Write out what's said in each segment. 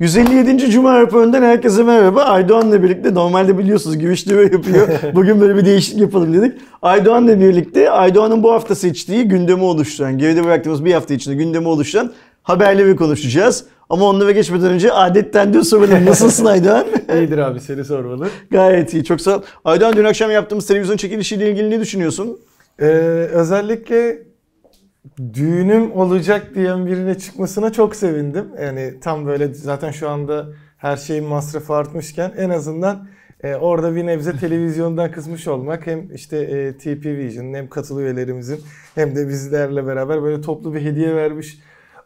157. Cuma Raporu'ndan herkese merhaba. Aydoğan'la birlikte normalde biliyorsunuz Gümüşlü böyle yapıyor. Bugün böyle bir değişiklik yapalım dedik. Aydoğan'la birlikte Aydoğan'ın bu hafta seçtiği gündemi oluşturan, geride bıraktığımız bir hafta içinde gündemi oluşturan haberleri konuşacağız. Ama onlara geçmeden önce adetten diyor soralım. Nasılsın Aydoğan? İyidir abi seni sormalı. Gayet iyi çok sağ ol. Aydoğan dün akşam yaptığımız televizyon çekilişiyle ilgili ne düşünüyorsun? Ee, özellikle düğünüm olacak diyen birine çıkmasına çok sevindim. Yani tam böyle zaten şu anda her şeyin masrafı artmışken en azından e, orada bir nebze televizyondan kızmış olmak hem işte e, TP Vision'ın hem katıl üyelerimizin hem de bizlerle beraber böyle toplu bir hediye vermiş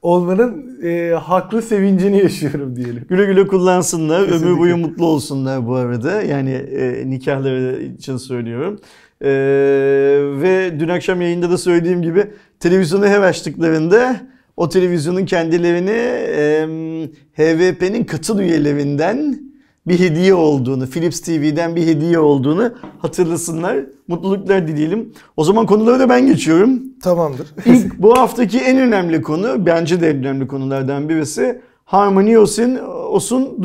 olmanın e, haklı sevincini yaşıyorum diyelim. Güle güle kullansınlar, Kesinlikle. ömür boyu mutlu olsunlar bu arada. Yani e, nikahları için söylüyorum. Ee, ve dün akşam yayında da söylediğim gibi televizyonu ev açtıklarında o televizyonun kendilerini e, HVP'nin katıl üyelerinden bir hediye olduğunu, Philips TV'den bir hediye olduğunu hatırlasınlar. Mutluluklar dileyelim. O zaman konuları da ben geçiyorum. Tamamdır. İlk bu haftaki en önemli konu, bence de en önemli konulardan birisi Harmony OS'un OS'un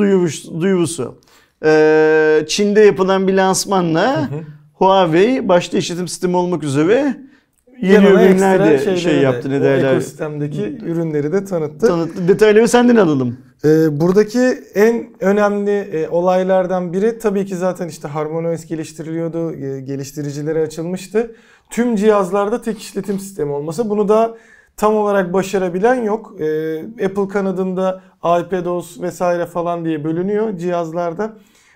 duyurusu. Ee, Çin'de yapılan bir lansmanla Huawei başta işletim sistemi olmak üzere yeni ürünler de şey yaptı ne derler. Ekosistemdeki ürünleri de tanıttı. Tanıttı. Detayları senden alalım. E, buradaki en önemli e, olaylardan biri tabii ki zaten işte HarmonyOS geliştiriliyordu. E, geliştiricilere açılmıştı. Tüm cihazlarda tek işletim sistemi olması. Bunu da tam olarak başarabilen yok. E, Apple kanadında iPadOS vesaire falan diye bölünüyor cihazlarda.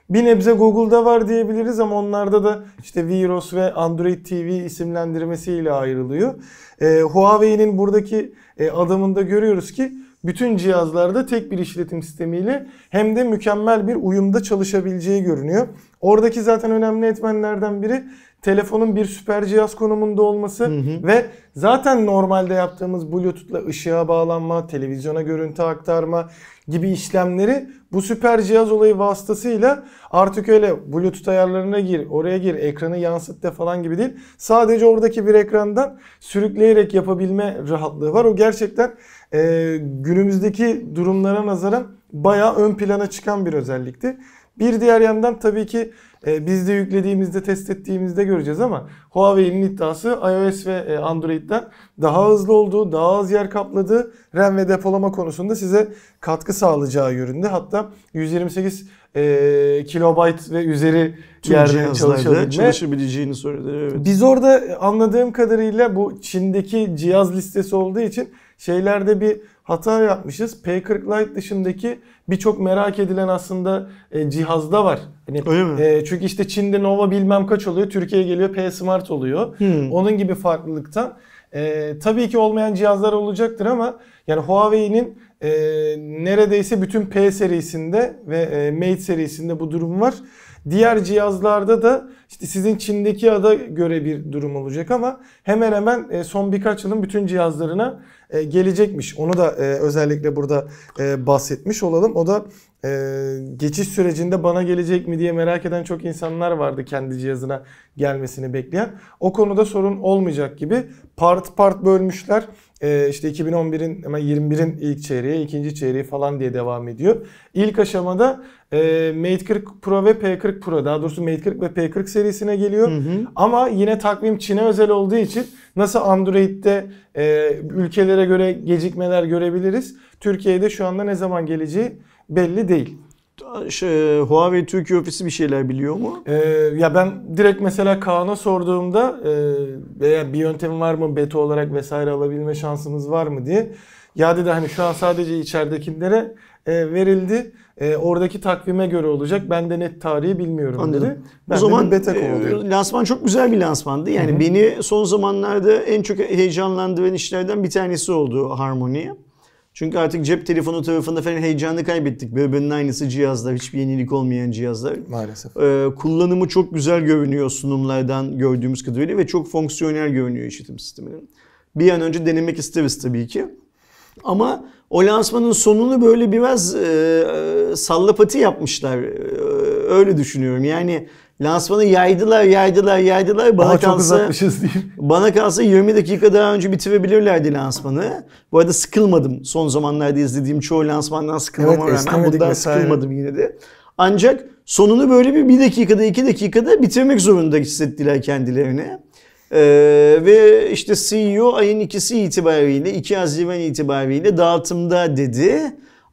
Bir nebze Google'da var diyebiliriz ama onlarda da işte Viros ve Android TV isimlendirmesiyle ayrılıyor. Ee, Huawei'nin buradaki e, adamında görüyoruz ki bütün cihazlarda tek bir işletim sistemiyle hem de mükemmel bir uyumda çalışabileceği görünüyor. Oradaki zaten önemli etmenlerden biri telefonun bir süper cihaz konumunda olması hı hı. ve zaten normalde yaptığımız Bluetooth'la ışığa bağlanma, televizyona görüntü aktarma, gibi işlemleri bu süper cihaz olayı vasıtasıyla artık öyle bluetooth ayarlarına gir, oraya gir, ekranı yansıt de falan gibi değil. Sadece oradaki bir ekrandan sürükleyerek yapabilme rahatlığı var. O gerçekten e, günümüzdeki durumlara nazaran bayağı ön plana çıkan bir özellikti. Bir diğer yandan tabii ki e, biz de yüklediğimizde, test ettiğimizde göreceğiz ama Huawei'nin iddiası iOS ve e, Android'den daha hızlı olduğu, daha az yer kapladığı RAM ve depolama konusunda size katkı sağlayacağı yönünde. Hatta 128 e, kilobayt ve üzeri Tüm yerde çalışabilme. çalışabileceğini söyledi. Evet. Biz orada anladığım kadarıyla bu Çin'deki cihaz listesi olduğu için şeylerde bir hata yapmışız. P40 Lite dışındaki birçok merak edilen aslında e, cihazda var. Hani, Öyle mi? E, çünkü işte Çin'de Nova bilmem kaç oluyor. Türkiye'ye geliyor P Smart oluyor. Hmm. Onun gibi farklılıktan. E, tabii ki olmayan cihazlar olacaktır ama yani Huawei'nin e, neredeyse bütün P serisinde ve e, Mate serisinde bu durum var. Diğer cihazlarda da işte sizin Çin'deki ada göre bir durum olacak ama hemen hemen e, son birkaç yılın bütün cihazlarına e, gelecekmiş. Onu da e, özellikle burada bahsetmiş olalım. O da geçiş sürecinde bana gelecek mi diye merak eden çok insanlar vardı kendi cihazına gelmesini bekleyen. O konuda sorun olmayacak gibi part part bölmüşler. İşte 2011'in hemen 21'in ilk çeyreği, ikinci çeyreği falan diye devam ediyor. İlk aşamada e, Mate 40 Pro ve P40 Pro daha doğrusu Mate 40 ve P40 serisine geliyor. Hı hı. Ama yine takvim Çin'e özel olduğu için nasıl Android'de e, ülkelere göre gecikmeler görebiliriz. Türkiye'de şu anda ne zaman geleceği belli değil. Şey, Huawei Türkiye ofisi bir şeyler biliyor mu? Ee, ya ben direkt mesela Kaan'a sorduğumda e, veya bir yöntem var mı beta olarak vesaire alabilme şansımız var mı diye. Ya dedi hani şu an sadece içeridekilere e, verildi. E, oradaki takvime göre olacak. Ben de net tarihi bilmiyorum Anladım. dedi. Ben o zaman beta e, oluyor. E, lansman çok güzel bir lansmandı. Yani Hı-hı. beni son zamanlarda en çok heyecanlandıran işlerden bir tanesi oldu Harmony. Çünkü artık cep telefonu tarafında falan heyecanı kaybettik. Birbirinin aynısı cihazlar, hiçbir yenilik olmayan cihazlar. Maalesef. Ee, kullanımı çok güzel görünüyor sunumlardan gördüğümüz kadarıyla ve çok fonksiyonel görünüyor işletim sisteminin. Bir an önce denemek isteriz tabii ki. Ama o lansmanın sonunu böyle biraz e, e sallapati yapmışlar. E, öyle düşünüyorum. Yani lansmanı yaydılar, yaydılar, yaydılar. Bana Aa, kalsa, çok uzatmışız diyeyim. Bana kalsa 20 dakika daha önce bitirebilirlerdi lansmanı. Bu arada sıkılmadım. Son zamanlarda izlediğim çoğu lansmandan sıkılmama evet, rağmen bundan vesaire. sıkılmadım yine de. Ancak sonunu böyle bir, bir dakikada, iki dakikada bitirmek zorunda hissettiler kendilerini. Ee, ve işte CEO ayın ikisi itibariyle 2 Haziran itibariyle dağıtımda dedi.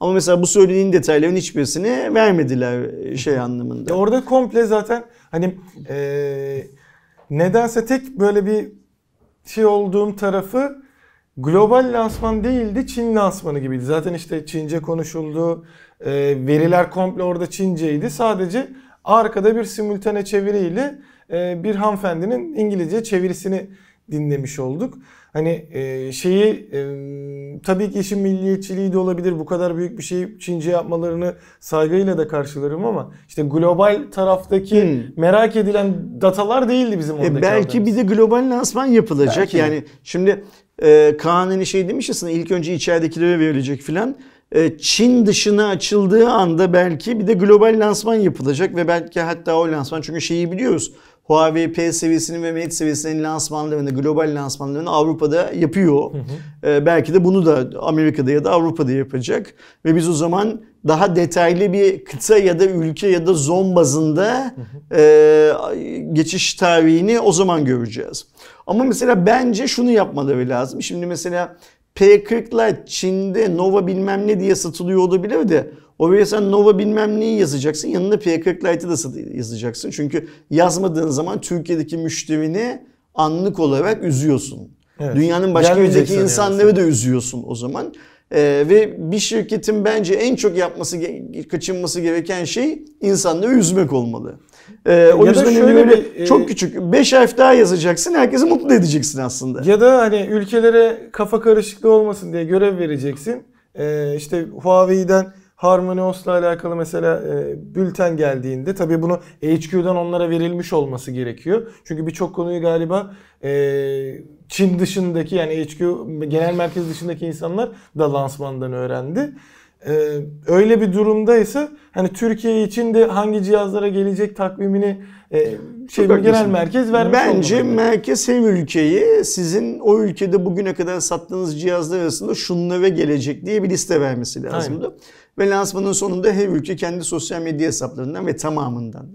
Ama mesela bu söylediğin detayların hiçbirisini vermediler e, şey anlamında. orada komple zaten hani e, nedense tek böyle bir şey olduğum tarafı global lansman değildi Çin lansmanı gibiydi. Zaten işte Çince konuşuldu. E, veriler komple orada Çinceydi. Sadece arkada bir simultane çeviriyle e, bir hanımefendinin İngilizce çevirisini dinlemiş olduk. Hani e, şeyi e, tabii ki işin milliyetçiliği de olabilir. Bu kadar büyük bir şey Çince yapmalarını saygıyla da karşılarım ama işte global taraftaki hmm. merak edilen datalar değildi bizim oradaki. E belki haberimiz. bir de global lansman yapılacak. Belki yani şimdi e, hani şey demiş ya sana ilk önce içeridekilere verilecek filan. Çin dışına açıldığı anda belki bir de global lansman yapılacak ve belki hatta o lansman çünkü şeyi biliyoruz Huawei P seviyesinin ve Mate seviyesinin lansmanlarını, global lansmanlarını Avrupa'da yapıyor. Hı hı. Ee, belki de bunu da Amerika'da ya da Avrupa'da yapacak. Ve biz o zaman daha detaylı bir kıta ya da ülke ya da zon bazında hı hı. E, geçiş tarihini o zaman göreceğiz. Ama mesela bence şunu yapmaları lazım. Şimdi mesela P40'la Çin'de Nova bilmem ne diye satılıyor olabilir de Oraya sen Nova bilmem neyi yazacaksın. yanında P40 Lite'ı da yazacaksın. Çünkü yazmadığın zaman Türkiye'deki müşterini anlık olarak üzüyorsun. Evet. Dünyanın başka yerindeki insanları da üzüyorsun o zaman. Ee, ve bir şirketin bence en çok yapması, kaçınması gereken şey insanları üzmek olmalı. Ee, o yüzden şöyle böyle bir, e, çok küçük 5 harf daha yazacaksın herkesi mutlu edeceksin aslında. Ya da hani ülkelere kafa karışıklığı olmasın diye görev vereceksin. Ee, işte Huawei'den Harmonios'la alakalı mesela e, bülten geldiğinde tabii bunu HQ'dan onlara verilmiş olması gerekiyor. Çünkü birçok konuyu galiba e, Çin dışındaki yani HQ genel merkez dışındaki insanlar da lansmandan öğrendi. Ee, öyle bir durumdaysa hani Türkiye için de hangi cihazlara gelecek takvimini e, şey genel merkez vermiş Bence olmalı. merkez hem ülkeyi sizin o ülkede bugüne kadar sattığınız cihazlar arasında şunla ve gelecek diye bir liste vermesi lazımdı. Aynen. Ve lansmanın sonunda her ülke kendi sosyal medya hesaplarından ve tamamından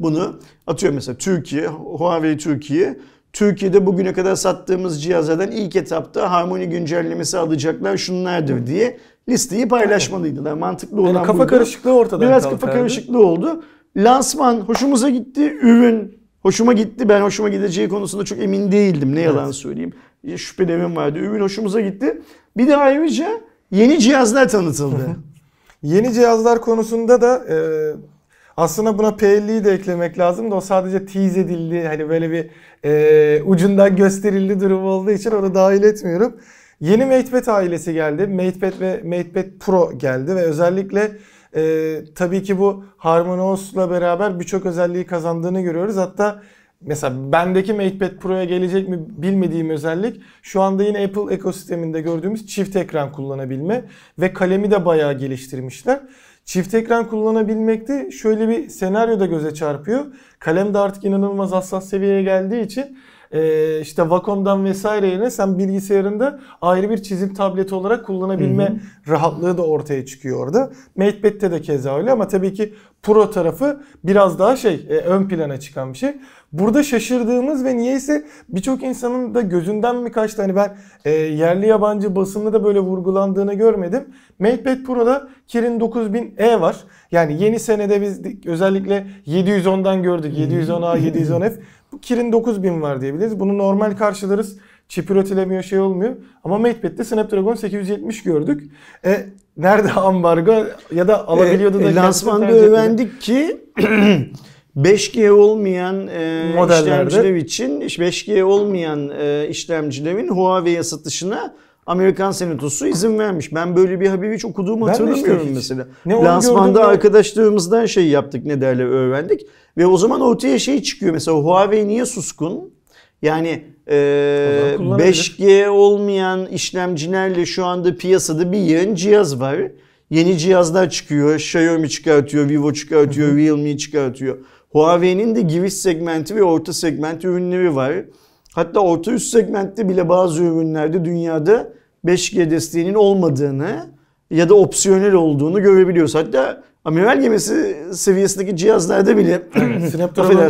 bunu atıyor mesela Türkiye, Huawei Türkiye Türkiye'de bugüne kadar sattığımız cihazlardan ilk etapta harmoni güncellemesi alacaklar şunlardır diye listeyi paylaşmalıydın. Yani mantıklı olan yani kafa burada. karışıklığı ortadan Biraz kafa karışıklığı oldu. Lansman hoşumuza gitti. Ürün hoşuma gitti. Ben hoşuma gideceği konusunda çok emin değildim. Ne yalan evet. söyleyeyim. Şüphelerim vardı. Ürün hoşumuza gitti. Bir de ayrıca yeni cihazlar tanıtıldı. yeni cihazlar konusunda da e, aslında buna PL'yi de eklemek lazım da o sadece tease edildi. Hani böyle bir e, ucundan gösterildi durum olduğu için onu dahil etmiyorum. Yeni MatePad ailesi geldi. MatePad ve MatePad Pro geldi ve özellikle e, tabii ki bu Harmony OS'la beraber birçok özelliği kazandığını görüyoruz. Hatta mesela bendeki MatePad Pro'ya gelecek mi bilmediğim özellik şu anda yine Apple ekosisteminde gördüğümüz çift ekran kullanabilme ve kalemi de bayağı geliştirmişler. Çift ekran kullanabilmekte şöyle bir senaryo da göze çarpıyor. Kalem de artık inanılmaz hassas seviyeye geldiği için e, işte Wacom'dan vesaire yerine sen bilgisayarında ayrı bir çizim tableti olarak kullanabilme Hı-hı. rahatlığı da ortaya çıkıyor orada. MatePad'de de keza öyle ama tabii ki Pro tarafı biraz daha şey e, ön plana çıkan bir şey. Burada şaşırdığımız ve niyeyse birçok insanın da gözünden birkaç tane hani ben e, yerli yabancı basında da böyle vurgulandığını görmedim. MatePad Pro'da Kirin 9000E var. Yani yeni senede biz özellikle 710'dan gördük. 710A, 710F. Bu Kirin 9000 var diyebiliriz. Bunu normal karşılarız. Çip üretilemiyor şey olmuyor. Ama MatePad'de Snapdragon 870 gördük. E, nerede ambargo ya da alabiliyordu e, da. E, lansmanda öğrendik ki 5G olmayan e, işlemciler için 5G olmayan e, işlemcilerin Huawei'ye satışına Amerikan Senatosu izin vermiş. Ben böyle bir haberi hiç okuduğumu ben hatırlamıyorum işte mesela. Lansmanda ne... arkadaşlarımızdan şey yaptık ne derler öğrendik. Ve o zaman ortaya şey çıkıyor mesela Huawei niye suskun? Yani e, 5G olmayan işlemcilerle şu anda piyasada bir yığın cihaz var. Yeni cihazlar çıkıyor. Xiaomi çıkartıyor, Vivo çıkartıyor, Realme çıkartıyor. Huawei'nin de giriş segmenti ve orta segment ürünleri var. Hatta orta üst segmentte bile bazı ürünlerde dünyada 5G desteğinin olmadığını ya da opsiyonel olduğunu görebiliyoruz. Hatta amiral gemisi seviyesindeki cihazlarda bile evet, Snapdragon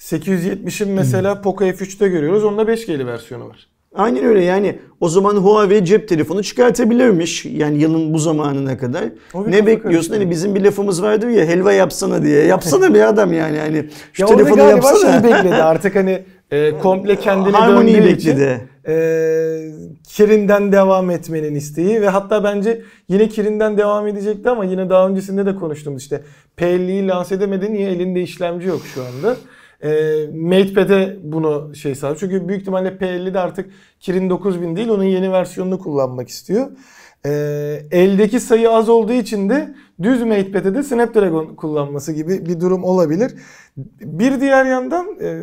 870'in mesela Poco F3'te görüyoruz. Onda 5G'li versiyonu var. Aynen öyle yani o zaman Huawei cep telefonu çıkartabilirmiş yani yılın bu zamanına kadar. ne bekliyorsun hani bizim bir lafımız vardı ya helva yapsana diye. Yapsana bir adam yani hani şu ya telefonu yapsana. Ya şey bekledi artık hani e, komple kendini Harmony döndüğü e, ee, Kirin'den devam etmenin isteği ve hatta bence yine Kirin'den devam edecekti ama yine daha öncesinde de konuştum işte PL'yi lanse edemedi niye elinde işlemci yok şu anda. E, ee, MatePad'e bunu şey sağlıyor. Çünkü büyük ihtimalle PL'de artık Kirin 9000 değil onun yeni versiyonunu kullanmak istiyor. E, eldeki sayı az olduğu için de düz MatePad'e de Snapdragon kullanması gibi bir durum olabilir. Bir diğer yandan e,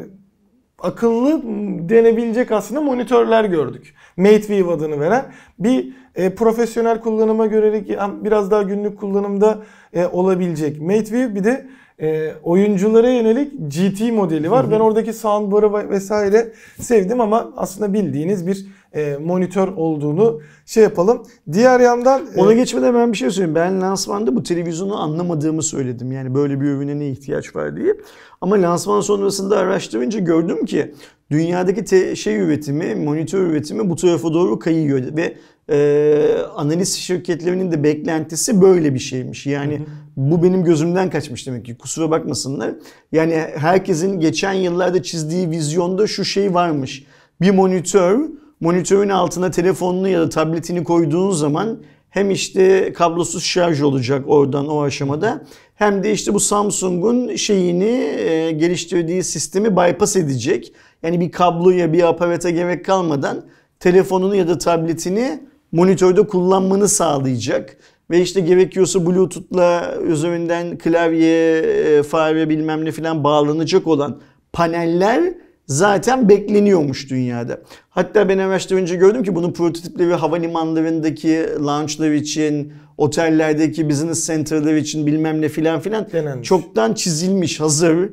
akıllı denebilecek aslında monitörler gördük. MateView adını veren bir e, profesyonel kullanıma göre biraz daha günlük kullanımda e, olabilecek. MateView bir de e, oyunculara yönelik GT modeli var. Hı hı. Ben oradaki soundbar'ı vesaire sevdim ama aslında bildiğiniz bir e, monitör olduğunu şey yapalım. Diğer yandan... E, Ona e, geçmeden ben bir şey söyleyeyim. Ben lansmanda bu televizyonu anlamadığımı söyledim. Yani böyle bir övüne ne ihtiyaç var diye. Ama lansman sonrasında araştırınca gördüm ki dünyadaki te- şey üretimi, monitör üretimi bu tarafa doğru kayıyor ve e, analiz şirketlerinin de beklentisi böyle bir şeymiş. Yani hı hı. bu benim gözümden kaçmış demek ki kusura bakmasınlar. Yani herkesin geçen yıllarda çizdiği vizyonda şu şey varmış. Bir monitör monitörün altına telefonunu ya da tabletini koyduğun zaman hem işte kablosuz şarj olacak oradan o aşamada hem de işte bu Samsung'un şeyini e, geliştirdiği sistemi bypass edecek. Yani bir kabloya bir aparata gerek kalmadan telefonunu ya da tabletini monitörde kullanmanı sağlayacak. Ve işte gerekiyorsa Bluetooth'la üzerinden klavye, e, fare bilmem ne filan bağlanacak olan paneller zaten bekleniyormuş dünyada. Hatta ben araştırınca gördüm ki bunun prototipleri havalimanlarındaki launchlar için, otellerdeki business center'lar için bilmem ne filan filan Denenmiş. çoktan çizilmiş hazır.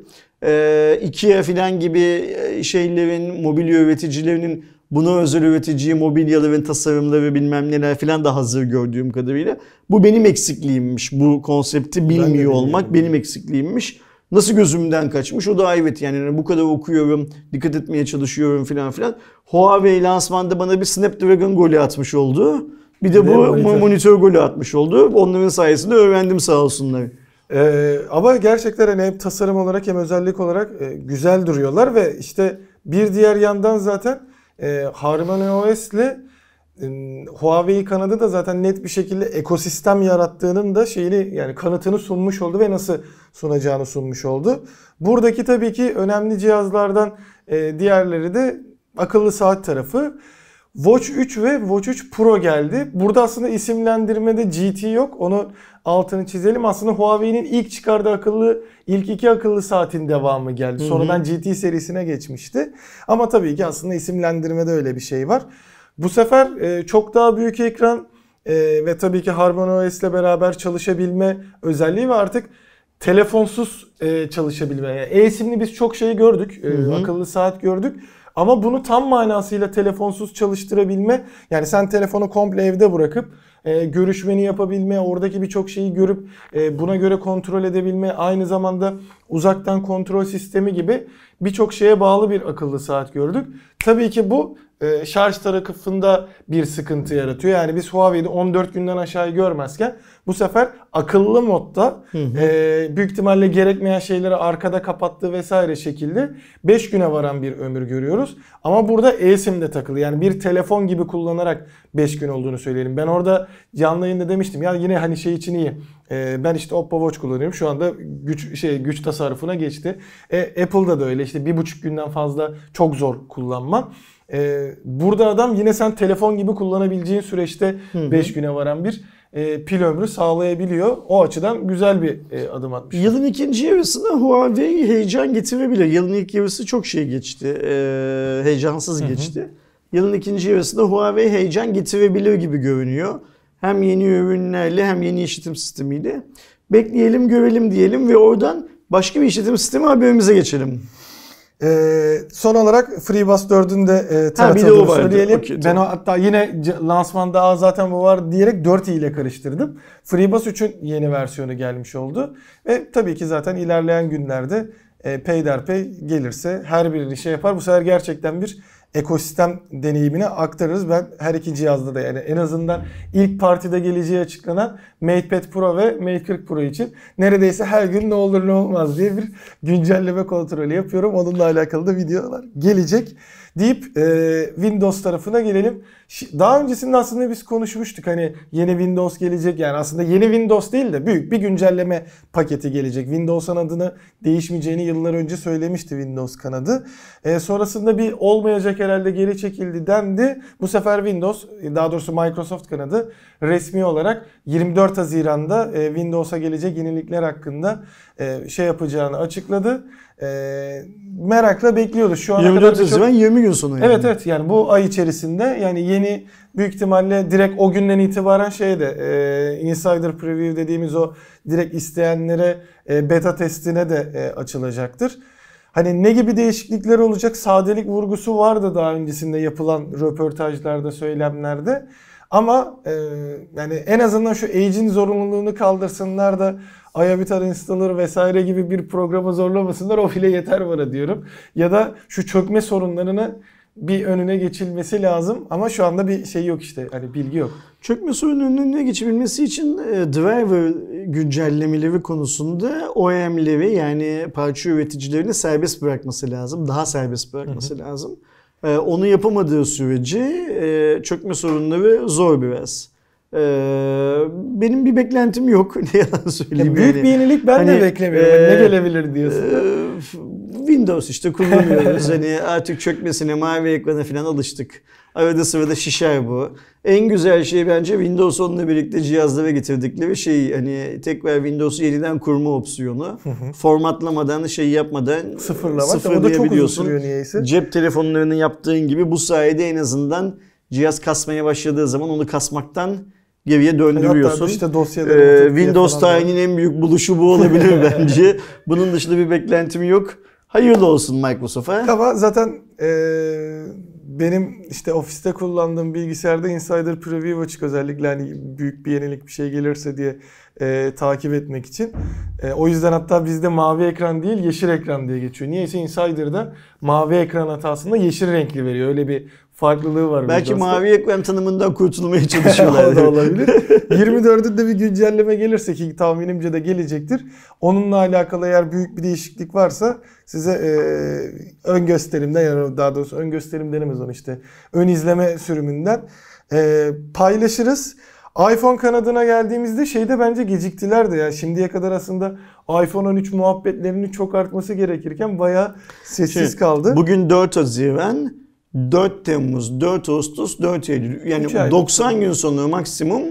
Ee, IKEA filan gibi e, şeylerin, mobilya üreticilerinin buna özel üretici mobilyaların tasarımları bilmem neler filan da hazır gördüğüm kadarıyla. Bu benim eksikliğimmiş. Bu konsepti bilmiyor ben olmak benim eksikliğimmiş. Nasıl gözümden kaçmış? O da evet yani hani bu kadar okuyorum, dikkat etmeye çalışıyorum filan filan. Huawei lansmanda bana bir Snapdragon golü atmış oldu. Bir de bu monitör. monitör golü atmış oldu. Onların sayesinde öğrendim sağ olsunlar. Ee, ama gerçekten hani hem tasarım olarak hem özellik olarak e, güzel duruyorlar ve işte bir diğer yandan zaten e, Harmony OS ile Huawei kanadı da zaten net bir şekilde ekosistem yarattığının da şeyini yani kanıtını sunmuş oldu ve nasıl sunacağını sunmuş oldu. Buradaki tabii ki önemli cihazlardan e, diğerleri de akıllı saat tarafı. Watch 3 ve Watch 3 Pro geldi. Burada aslında isimlendirmede GT yok. Onu altını çizelim. Aslında Huawei'nin ilk çıkardığı akıllı ilk iki akıllı saatin devamı geldi. Sonradan GT serisine geçmişti. Ama tabii ki aslında isimlendirmede öyle bir şey var. Bu sefer e, çok daha büyük ekran e, ve tabii ki Harmon OS ile beraber çalışabilme özelliği ve artık telefonsuz e, çalışabilme. Yani e-simli biz çok şeyi gördük. E, hı hı. Akıllı saat gördük. Ama bunu tam manasıyla telefonsuz çalıştırabilme yani sen telefonu komple evde bırakıp e, görüşmeni yapabilme, oradaki birçok şeyi görüp e, buna göre kontrol edebilme, aynı zamanda uzaktan kontrol sistemi gibi birçok şeye bağlı bir akıllı saat gördük. Tabii ki bu e, şarj tarafında bir sıkıntı yaratıyor. Yani biz Huawei'de 14 günden aşağı görmezken bu sefer akıllı modda E, büyük ihtimalle gerekmeyen şeyleri arkada kapattığı vesaire şekilde 5 güne varan bir ömür görüyoruz. Ama burada de takılı yani bir telefon gibi kullanarak 5 gün olduğunu söyleyelim. Ben orada canlı yayında demiştim ya yine hani şey için iyi. E, ben işte Oppo Watch kullanıyorum. Şu anda güç şey güç tasarrufuna geçti. E, Apple'da da öyle işte bir buçuk günden fazla çok zor kullanma. Ee, burada adam yine sen telefon gibi kullanabileceğin süreçte 5 güne varan bir e, pil ömrü sağlayabiliyor. O açıdan güzel bir e, adım atmış. Yılın ikinci yarısında Huawei heyecan getirebilir. Yılın ilk yarısı çok şey geçti. E, heyecansız Hı-hı. geçti. Yılın ikinci yarısında Huawei heyecan getirebilir gibi görünüyor. Hem yeni ürünlerle hem yeni işletim sistemiyle. Bekleyelim görelim diyelim ve oradan başka bir işletim sistemi haberimize geçelim. Ee, son olarak FreeBus 4'ün de e, tanıtıldığını söyleyelim. Okay, ben o, hatta yine lansman daha zaten bu var diyerek 4 ile karıştırdım. FreeBus 3'ün yeni versiyonu gelmiş oldu. Ve tabii ki zaten ilerleyen günlerde e, peyderpey gelirse her birini şey yapar. Bu sefer gerçekten bir ekosistem deneyimine aktarırız. Ben her iki cihazda da yani en azından ilk partide geleceği açıklanan MatePad Pro ve Mate 40 Pro için neredeyse her gün ne olur ne olmaz diye bir güncelleme kontrolü yapıyorum. Onunla alakalı da videolar gelecek deyip e, Windows tarafına gelelim. Daha öncesinde aslında biz konuşmuştuk hani yeni Windows gelecek yani aslında yeni Windows değil de büyük bir güncelleme paketi gelecek. Windows'un adını değişmeyeceğini yıllar önce söylemişti Windows kanadı. E, sonrasında bir olmayacak herhalde geri çekildi dendi. Bu sefer Windows e, daha doğrusu Microsoft kanadı resmi olarak 24 Haziran'da e, Windows'a gelecek yenilikler hakkında e, şey yapacağını açıkladı e, merakla bekliyoruz. Şu ana 24 kadar çok... 20 gün sonu yani. Evet evet yani bu ay içerisinde yani yeni büyük ihtimalle direkt o günden itibaren şeyde e, insider preview dediğimiz o direkt isteyenlere e, beta testine de e, açılacaktır. Hani ne gibi değişiklikler olacak? Sadelik vurgusu vardı daha öncesinde yapılan röportajlarda, söylemlerde. Ama e, yani en azından şu age'in zorunluluğunu kaldırsınlar da Ayavitar installer vesaire gibi bir programa zorlamasınlar o bile yeter bana diyorum. Ya da şu çökme sorunlarını bir önüne geçilmesi lazım ama şu anda bir şey yok işte hani bilgi yok. Çökme sorununun önüne geçebilmesi için e, driver güncellemeleri konusunda OEM'leri yani parça üreticilerini serbest bırakması lazım. Daha serbest bırakması hı hı. lazım. E, onu yapamadığı sürece e, çökme sorunları zor biraz. Ee, benim bir beklentim yok. Ne yalan söyleyeyim. Büyük yani. bir yenilik ben hani, de beklemiyorum. E, ne gelebilir diyorsun. E, Windows işte kullanmıyoruz hani artık çökmesine, mavi ekrana falan alıştık. Arada sırada şişer bu. En güzel şey bence Windows 10'la birlikte cihazlara getirdikleri şey hani tekrar Windows'u yeniden kurma opsiyonu. Formatlamadan şey yapmadan sıfırlamak sıfırlayabiliyorsun. Da niyeyse. Cep telefonlarının yaptığın gibi bu sayede en azından cihaz kasmaya başladığı zaman onu kasmaktan geriye e, döndürüyorsun. işte dosyaları ee, Windows tarihinin en büyük buluşu bu olabilir bence. Bunun dışında bir beklentim yok. Hayırlı olsun Microsoft'a. Ama zaten ee, benim işte ofiste kullandığım bilgisayarda Insider Preview açık özellikle hani büyük bir yenilik bir şey gelirse diye e, takip etmek için. E, o yüzden hatta bizde mavi ekran değil yeşil ekran diye geçiyor. Niyeyse Insider'da mavi ekran hatasında yeşil renkli veriyor. Öyle bir farklılığı var. Belki mavi eklem tanımından kurtulmaya çalışıyorlar. o da olabilir. 24'ünde bir güncelleme gelirse ki tahminimce de gelecektir. Onunla alakalı eğer büyük bir değişiklik varsa size e, ön gösterimden yani daha doğrusu ön gösterim denemez onu işte ön izleme sürümünden e, paylaşırız. iPhone kanadına geldiğimizde şeyde bence geciktiler de ya. Şimdiye kadar aslında iPhone 13 muhabbetlerinin çok artması gerekirken bayağı sessiz şey, kaldı. Bugün 4 Haziran 4 Temmuz, 4 Ağustos, 4 Eylül. Yani 90 gün sonra maksimum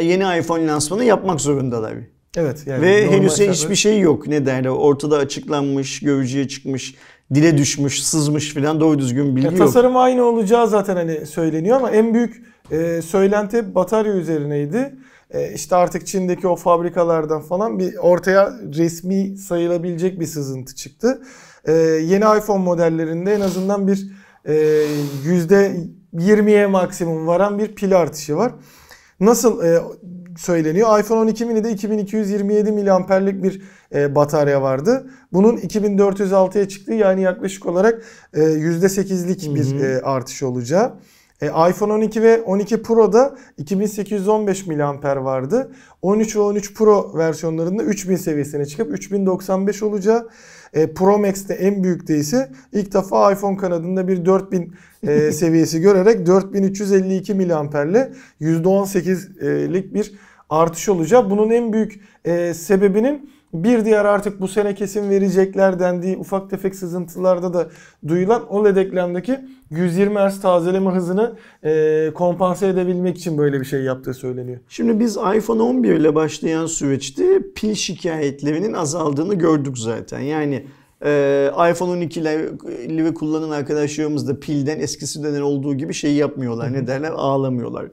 yeni iPhone lansmanı yapmak zorundalar tabii. Evet. Yani Ve henüz şartlar... hiçbir şey yok. Ne derler? Ortada açıklanmış, görücüye çıkmış, dile düşmüş, sızmış filan doğru düzgün bilgi ya, yok. Tasarım aynı olacağı zaten hani söyleniyor ama en büyük e, söylenti batarya üzerineydi. E, işte artık Çin'deki o fabrikalardan falan bir ortaya resmi sayılabilecek bir sızıntı çıktı. E, yeni iPhone modellerinde en azından bir %20'ye ee, maksimum varan bir pil artışı var. Nasıl e, söyleniyor? iPhone 12 mini'de 2227 miliamperlik bir e, batarya vardı. Bunun 2406'ya çıktı, yani yaklaşık olarak e, %8'lik bir e, artış olacağı. iPhone 12 ve 12 Pro'da 2815 miliamper vardı. 13 ve 13 Pro versiyonlarında 3000 seviyesine çıkıp 3095 olacağı. E, Pro Max'te en büyük ise ilk defa iPhone kanadında bir 4000 e, seviyesi görerek 4352 miliamperle %18'lik bir artış olacak. Bunun en büyük e, sebebinin bir diğer artık bu sene kesin verecekler dendiği ufak tefek sızıntılarda da duyulan OLED eklemdeki 120 Hz tazeleme hızını e, kompanse edebilmek için böyle bir şey yaptığı söyleniyor. Şimdi biz iPhone 11 ile başlayan süreçte pil şikayetlerinin azaldığını gördük zaten. Yani e, iPhone ile kullanan arkadaşlarımız da pilden eskisi eskisinden olduğu gibi şey yapmıyorlar. ne derler? Ağlamıyorlar.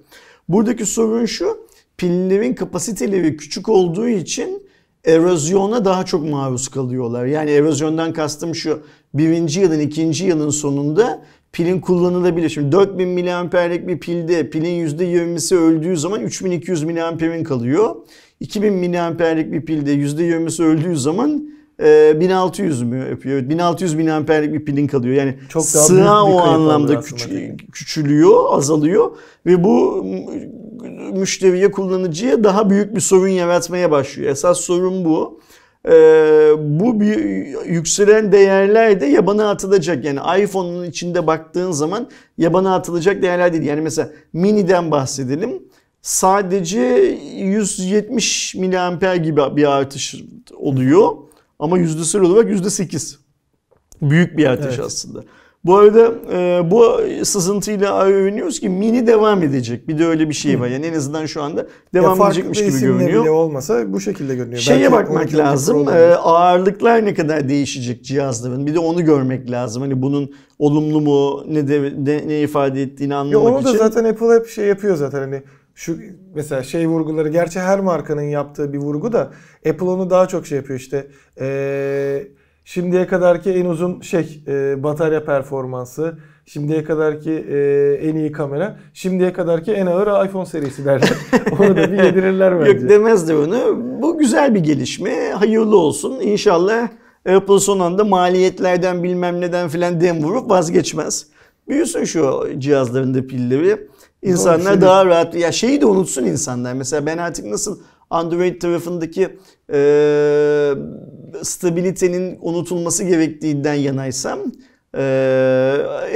Buradaki sorun şu. Pillerin kapasiteleri küçük olduğu için erozyona daha çok maruz kalıyorlar. Yani erozyondan kastım şu birinci yılın ikinci yılın sonunda pilin kullanılabilir. Şimdi 4000 miliamperlik bir pilde pilin %20'si öldüğü zaman 3200 miliamperin kalıyor. 2000 miliamperlik bir pilde %20'si öldüğü zaman 1600 e, mü yapıyor? 1600 miliamperlik bir pilin kalıyor. Yani Çok sığa o anlamda küç- küçülüyor, azalıyor ve bu müşteriye, kullanıcıya daha büyük bir sorun yaratmaya başlıyor. Esas sorun bu. Ee, bu bir yükselen değerler de yabana atılacak. Yani iPhone'un içinde baktığın zaman yabana atılacak değerler değil. Yani mesela mini'den bahsedelim. Sadece 170 miliamper gibi bir artış oluyor. Ama yüzdesel olarak %8. Büyük bir artış evet. aslında. Bu arada e, bu sızıntıyla övünüyoruz ki mini devam edecek. Bir de öyle bir şey var. Yani en azından şu anda devam ya edecekmiş gibi görünüyor. farklı Bile olmasa bu şekilde görünüyor. Şeye Belki bakmak lazım. E, ağırlıklar ne kadar değişecek cihazların. Bir de onu görmek lazım. Hani bunun olumlu mu ne de, ne, ne ifade ettiğini anlamak ya onu da zaten Apple hep şey yapıyor zaten hani şu mesela şey vurguları gerçi her markanın yaptığı bir vurgu da Apple onu daha çok şey yapıyor işte eee Şimdiye kadarki en uzun şey e, batarya performansı, şimdiye kadarki e, en iyi kamera, şimdiye kadarki en ağır iPhone serisi derler. Onu da bir yedirirler bence. Yok demezler onu. Bu güzel bir gelişme. Hayırlı olsun. İnşallah Apple son anda maliyetlerden bilmem neden filan dem vurup vazgeçmez. Büyüsün şu cihazlarında pilleri. İnsanlar Doğru, daha rahat. Ya şeyi de unutsun insanlar. Mesela ben artık nasıl Android tarafındaki e, stabilitenin unutulması gerektiğinden yanaysam e,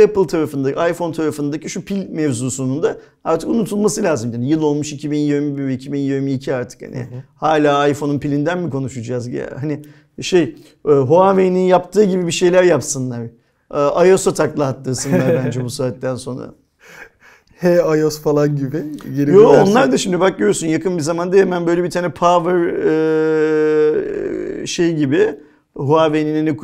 Apple tarafındaki, iPhone tarafındaki şu pil mevzusunun da artık unutulması lazım. Yani yıl olmuş 2021, 2022 artık hani hala iPhone'un pilinden mi konuşacağız? Ya? Hani şey e, Huawei'nin yaptığı gibi bir şeyler yapsınlar. E, iOS'a takla attırsınlar bence bu saatten sonra. H iOS falan gibi yeni Yo, bir onlar da şimdi bak görüyorsun yakın bir zamanda hemen böyle bir tane power e, şey gibi Huawei'nin e,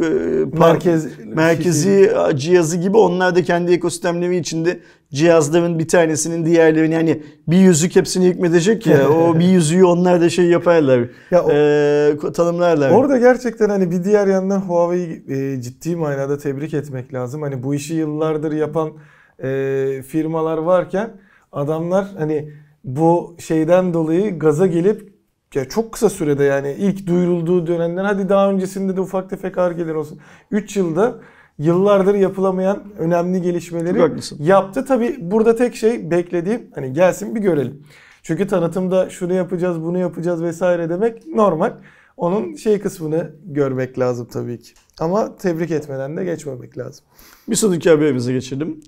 merkez merkezi şey cihazı gibi onlar da kendi ekosistemleri içinde cihazların bir tanesinin diğerlerini yani bir yüzük hepsini hükmedecek ya o bir yüzüğü onlar da şey yaparlar. Ya o, e, tanımlarlar. Orada gerçekten hani bir diğer yandan Huawei e, ciddi manada tebrik etmek lazım. Hani bu işi yıllardır yapan e, firmalar varken adamlar hani bu şeyden dolayı gaza gelip ya çok kısa sürede yani ilk duyurulduğu dönemden hadi daha öncesinde de ufak tefek argeler olsun. 3 yılda yıllardır yapılamayan önemli gelişmeleri yaptı. Tabi burada tek şey beklediğim hani gelsin bir görelim. Çünkü tanıtımda şunu yapacağız bunu yapacağız vesaire demek normal. Onun şey kısmını görmek lazım tabii ki. Ama tebrik etmeden de geçmemek lazım. Bir sonraki haberimize geçelim.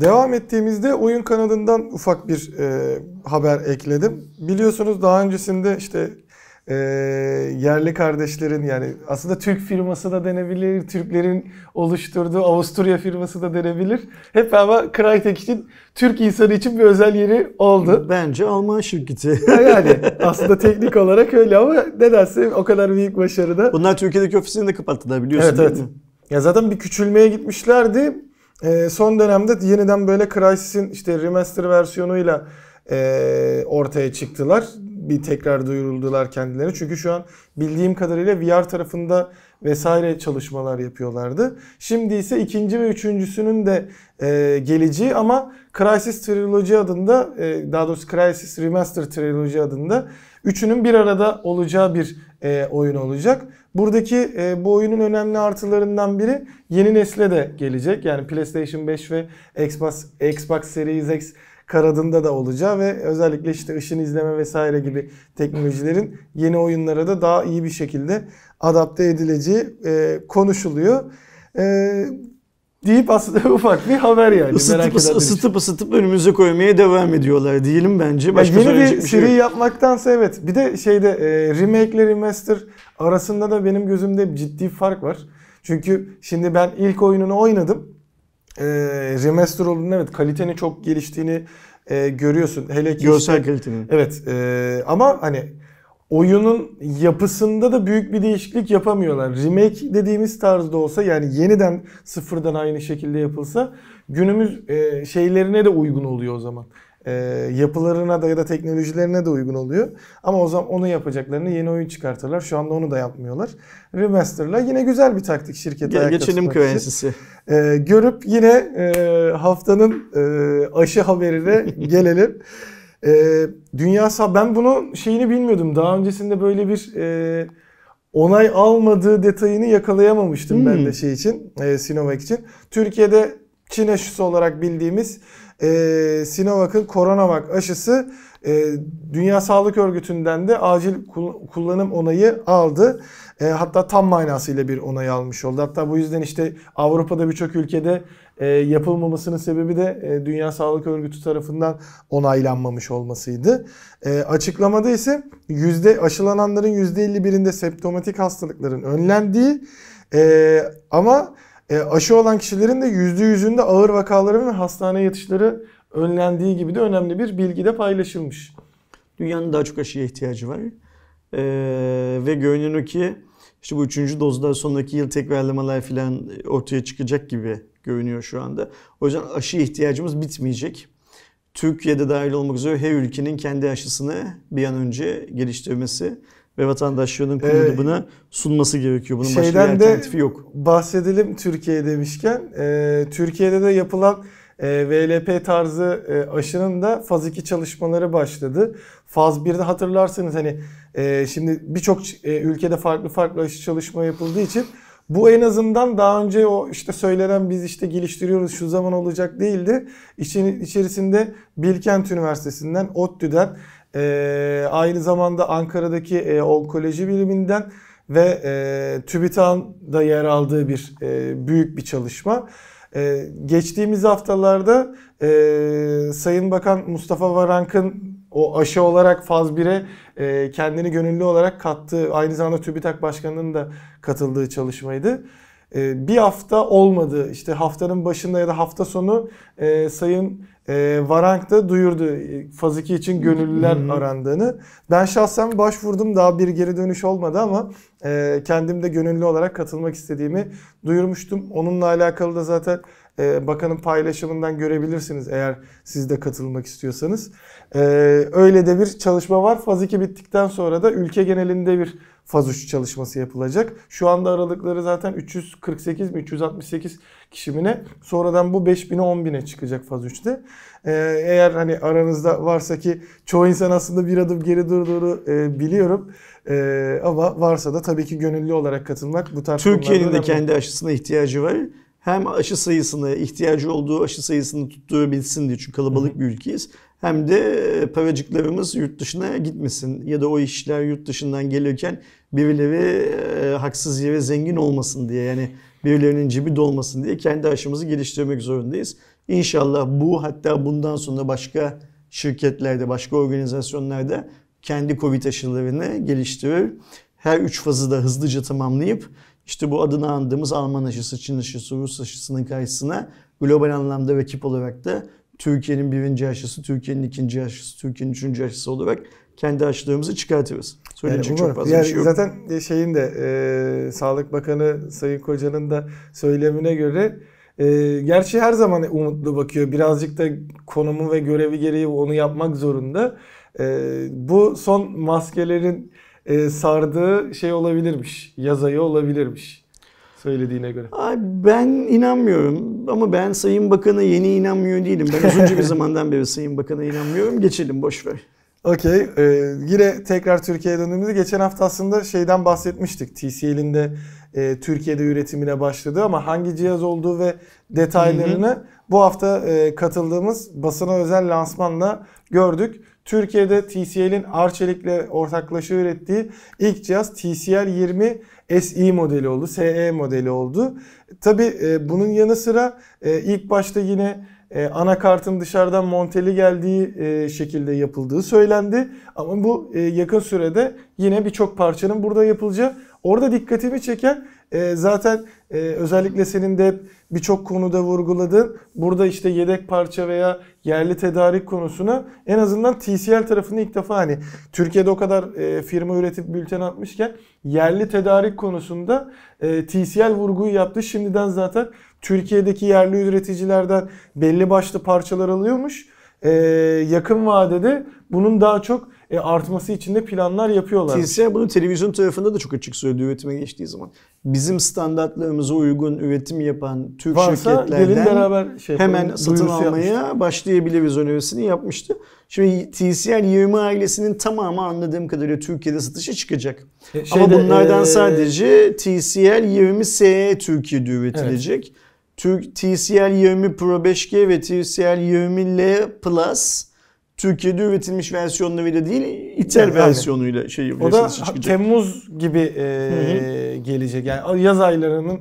Devam ettiğimizde oyun kanadından ufak bir e, haber ekledim. Biliyorsunuz daha öncesinde işte e, yerli kardeşlerin yani aslında Türk firması da denebilir, Türklerin oluşturduğu Avusturya firması da denebilir. Hep ama Crytek için Türk insanı için bir özel yeri oldu. Bence Alman şirketi. yani aslında teknik olarak öyle ama nedense o kadar büyük başarıda. Bunlar Türkiye'deki ofisini de kapattılar biliyorsun evet, değil evet. mi? Ya zaten bir küçülmeye gitmişlerdi e, son dönemde yeniden böyle Crysis'in işte remaster versiyonuyla e, ortaya çıktılar. Bir tekrar duyuruldular kendileri. Çünkü şu an bildiğim kadarıyla VR tarafında vesaire çalışmalar yapıyorlardı. Şimdi ise ikinci ve üçüncüsünün de e, geleceği ama Crysis Trilogy adında e, daha doğrusu Crysis Remaster Trilogy adında üçünün bir arada olacağı bir e, oyun olacak. Buradaki e, bu oyunun önemli artılarından biri yeni nesle de gelecek. Yani PlayStation 5 ve Xbox, Xbox Series X karadında da olacağı ve özellikle işte ışın izleme vesaire gibi teknolojilerin yeni oyunlara da daha iyi bir şekilde adapte edileceği e, konuşuluyor. E, deyip aslında ufak bir haber yani. Isıtıp, Merak ısı, ısıtıp ısıtıp önümüze koymaya devam ediyorlar diyelim bence. Başka yani yeni bir, bir şey seri yapmaktansa evet. Bir de şeyde e, remake ile arasında da benim gözümde ciddi fark var. Çünkü şimdi ben ilk oyununu oynadım. E, remaster olduğunu evet kalitenin çok geliştiğini e, görüyorsun. Hele ki Görsel işte, kalitenin. Evet e, ama hani oyunun yapısında da büyük bir değişiklik yapamıyorlar. Remake dediğimiz tarzda olsa yani yeniden sıfırdan aynı şekilde yapılsa günümüz e, şeylerine de uygun oluyor o zaman e, yapılarına da ya da teknolojilerine de uygun oluyor. Ama o zaman onu yapacaklarını yeni oyun çıkartırlar. Şu anda onu da yapmıyorlar. Remaster'la yine güzel bir taktik şirketi Ge- ayakta Geçelim köy enstitüsü. E, görüp yine e, haftanın e, aşı haberine gelelim. E, Dünya Sağ ben bunu şeyini bilmiyordum. Daha öncesinde böyle bir e, onay almadığı detayını yakalayamamıştım hmm. ben de hmm. şey için, e, Sinovac için. Türkiye'de Çin aşısı olarak bildiğimiz e, Sinovac'ın Coronavac aşısı e, Dünya Sağlık Örgütü'nden de acil kullanım onayı aldı. E, hatta tam manasıyla bir onay almış oldu. Hatta bu yüzden işte Avrupa'da birçok ülkede e, yapılmamasının sebebi de e, Dünya Sağlık Örgütü tarafından onaylanmamış olmasıydı. E, açıklamada ise yüzde aşılananların %51'inde septomatik hastalıkların önlendiği e, ama e, aşı olan kişilerin de %100'ünde ağır vakaların ve hastane yatışları önlendiği gibi de önemli bir bilgi de paylaşılmış. Dünyanın daha çok aşıya ihtiyacı var. Ee, ve görünüyor ki işte bu üçüncü dozlar sonraki yıl tekrarlamalar falan e, ortaya çıkacak gibi görünüyor şu anda. O yüzden aşı ihtiyacımız bitmeyecek. Türkiye'de dahil olmak üzere her ülkenin kendi aşısını bir an önce geliştirmesi ve vatandaşlarının ee, kullanımına sunması gerekiyor. Bunun başka bir alternatifi yok. Bahsedelim Türkiye demişken. Ee, Türkiye'de de yapılan e, VLP tarzı e, aşının da faz 2 çalışmaları başladı. Faz 1'de hatırlarsınız hani e, şimdi birçok ülkede farklı farklı aşı çalışma yapıldığı için bu en azından daha önce o işte söylenen biz işte geliştiriyoruz şu zaman olacak değildi. İçin, içerisinde Bilkent Üniversitesi'nden, ODTÜ'den e, aynı zamanda Ankara'daki e, onkoloji biliminden ve e, TÜBİTAK'ın yer aldığı bir e, büyük bir çalışma. E, geçtiğimiz haftalarda e, Sayın Bakan Mustafa Varank'ın o aşı olarak faz 1'e e, kendini gönüllü olarak kattığı, aynı zamanda TÜBİTAK Başkanı'nın da katıldığı çalışmaydı. E, bir hafta olmadı. İşte haftanın başında ya da hafta sonu e, Sayın ee, Varank da duyurdu faz 2 için gönüllüler hı arandığını. Ben şahsen başvurdum daha bir geri dönüş olmadı ama e, kendim de gönüllü olarak katılmak istediğimi duyurmuştum. Onunla alakalı da zaten e, bakanın paylaşımından görebilirsiniz eğer siz de katılmak istiyorsanız. E, öyle de bir çalışma var. Faz 2 bittikten sonra da ülke genelinde bir faz 3 çalışması yapılacak. Şu anda aralıkları zaten 348 mi 368 kişimine sonradan bu 5000'e 10.000'e çıkacak faz 3'te. Ee, eğer hani aranızda varsa ki çoğu insan aslında bir adım geri durduğunu e, biliyorum. E, ama varsa da tabii ki gönüllü olarak katılmak bu tarz Türkiye'nin de kendi aşısına ihtiyacı var hem aşı sayısını, ihtiyacı olduğu aşı sayısını bilsin diye çünkü kalabalık bir ülkeyiz. Hem de e, paracıklarımız yurt dışına gitmesin ya da o işler yurt dışından gelirken birileri e, haksız yere zengin olmasın diye yani birilerinin cebi dolmasın diye kendi aşımızı geliştirmek zorundayız. İnşallah bu hatta bundan sonra başka şirketlerde, başka organizasyonlarda kendi Covid aşılarını geliştirir. Her üç fazı da hızlıca tamamlayıp işte bu adını andığımız Alman aşısı, Çin aşısı, Rus aşısının karşısına global anlamda rakip olarak da Türkiye'nin birinci aşısı, Türkiye'nin ikinci aşısı, Türkiye'nin üçüncü aşısı olarak kendi aşılarımızı çıkartırız. Söyleyecek yani çok fazla yani şey yok. Zaten şeyin de e, Sağlık Bakanı Sayın Koca'nın da söylemine göre e, gerçi her zaman umutlu bakıyor. Birazcık da konumu ve görevi gereği onu yapmak zorunda. E, bu son maskelerin e, sardığı şey olabilirmiş. Yaz ayı olabilirmiş söylediğine göre. Ay ben inanmıyorum ama ben Sayın Bakan'a yeni inanmıyor değilim. Ben uzunca bir zamandan beri Sayın Bakan'a inanmıyorum. Geçelim boş ver. Okey. Ee, yine tekrar Türkiye'ye döndüğümüzde geçen hafta aslında şeyden bahsetmiştik. TCL'in de e, Türkiye'de üretimine başladığı ama hangi cihaz olduğu ve detaylarını Hı-hı. bu hafta e, katıldığımız basına özel lansmanla gördük. Türkiye'de TCL'in Arçelik'le ortaklaşa ürettiği ilk cihaz TCL 20 SE modeli oldu, SE modeli oldu. Tabi e, bunun yanı sıra e, ilk başta yine e, anakartın dışarıdan monteli geldiği e, şekilde yapıldığı söylendi. Ama bu e, yakın sürede yine birçok parçanın burada yapılacağı. Orada dikkatimi çeken e, zaten ee, özellikle senin de birçok konuda vurguladığın burada işte yedek parça veya yerli tedarik konusuna en azından TCL tarafını ilk defa hani Türkiye'de o kadar e, firma üretip bülten atmışken yerli tedarik konusunda e, TCL vurguyu yaptı. Şimdiden zaten Türkiye'deki yerli üreticilerden belli başlı parçalar alıyormuş. E, yakın vadede bunun daha çok e, artması için de planlar yapıyorlar. TCR bunu televizyon tarafında da çok açık söyledi üretime geçtiği zaman. Bizim standartlarımıza uygun üretim yapan Türk Varsa şirketlerden beraber şey hemen satın almaya yapmıştı. başlayabiliriz önerisini yapmıştı. Şimdi TCL 20 ailesinin tamamı anladığım kadarıyla Türkiye'de satışa çıkacak. E, şeyde, Ama bunlardan ee... sadece TCL 20 SE Türkiye'de üretilecek. Evet. Türk TCL 20 Pro 5G ve TCL 20 L Plus Türkiye'de üretilmiş versiyonlarıyla değil, İtalya yani, versiyonuyla yani. şey O da Temmuz gibi e, gelecek. Yani yaz aylarının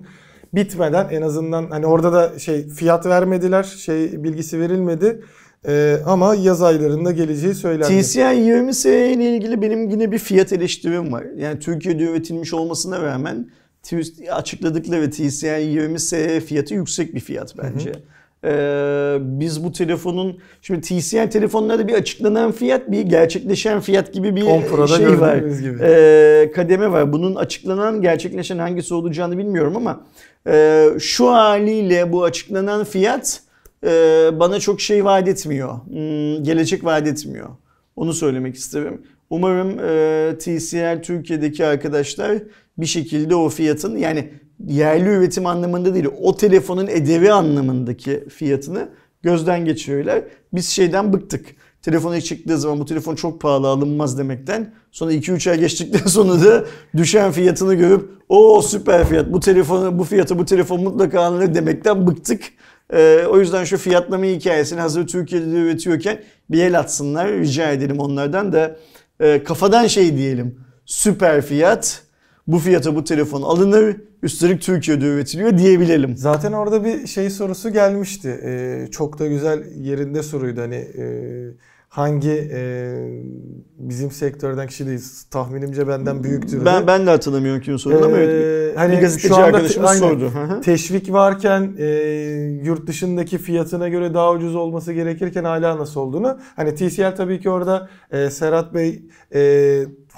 bitmeden en azından hani orada da şey fiyat vermediler, şey bilgisi verilmedi. Ee, ama yaz aylarında geleceği söylendi. TCI 20 SE ile ilgili benim yine bir fiyat eleştirim var. Yani Türkiye'de üretilmiş olmasına rağmen açıkladıkları TCI 20 SE fiyatı yüksek bir fiyat bence. Hı hı. Ee, biz bu telefonun şimdi TCL telefonlarda bir açıklanan fiyat bir gerçekleşen fiyat gibi bir şey var. Gibi. Ee, kademe var. Bunun açıklanan gerçekleşen hangisi olacağını bilmiyorum ama e, şu haliyle bu açıklanan fiyat e, bana çok şey vaat etmiyor. Hmm, gelecek vaat etmiyor. Onu söylemek isterim. Umarım e, TCL Türkiye'deki arkadaşlar bir şekilde o fiyatın yani yerli üretim anlamında değil o telefonun edevi anlamındaki fiyatını gözden geçiriyorlar. Biz şeyden bıktık. Telefon ilk çıktığı zaman bu telefon çok pahalı alınmaz demekten sonra 2-3 ay geçtikten sonra da düşen fiyatını görüp o süper fiyat bu telefonu bu fiyata bu telefon mutlaka alınır demekten bıktık. Ee, o yüzden şu fiyatlama hikayesini hazır Türkiye'de üretiyorken bir el atsınlar rica edelim onlardan da e, kafadan şey diyelim süper fiyat bu fiyata bu telefon alınır. Üstelik Türkiye'de üretiliyor diyebilelim. Zaten orada bir şey sorusu gelmişti. Ee, çok da güzel yerinde soruydu. Hani e, hangi e, bizim sektörden kişi değil tahminimce benden büyüktür. Ben ben de hatırlamıyorum kimin sorduğunu ee, ama evet. Ee, hani bir gazeteci şu anda arkadaşımız aynen, sordu. teşvik varken e, yurt dışındaki fiyatına göre daha ucuz olması gerekirken hala nasıl olduğunu. Hani TCL tabii ki orada e, Serhat Bey e,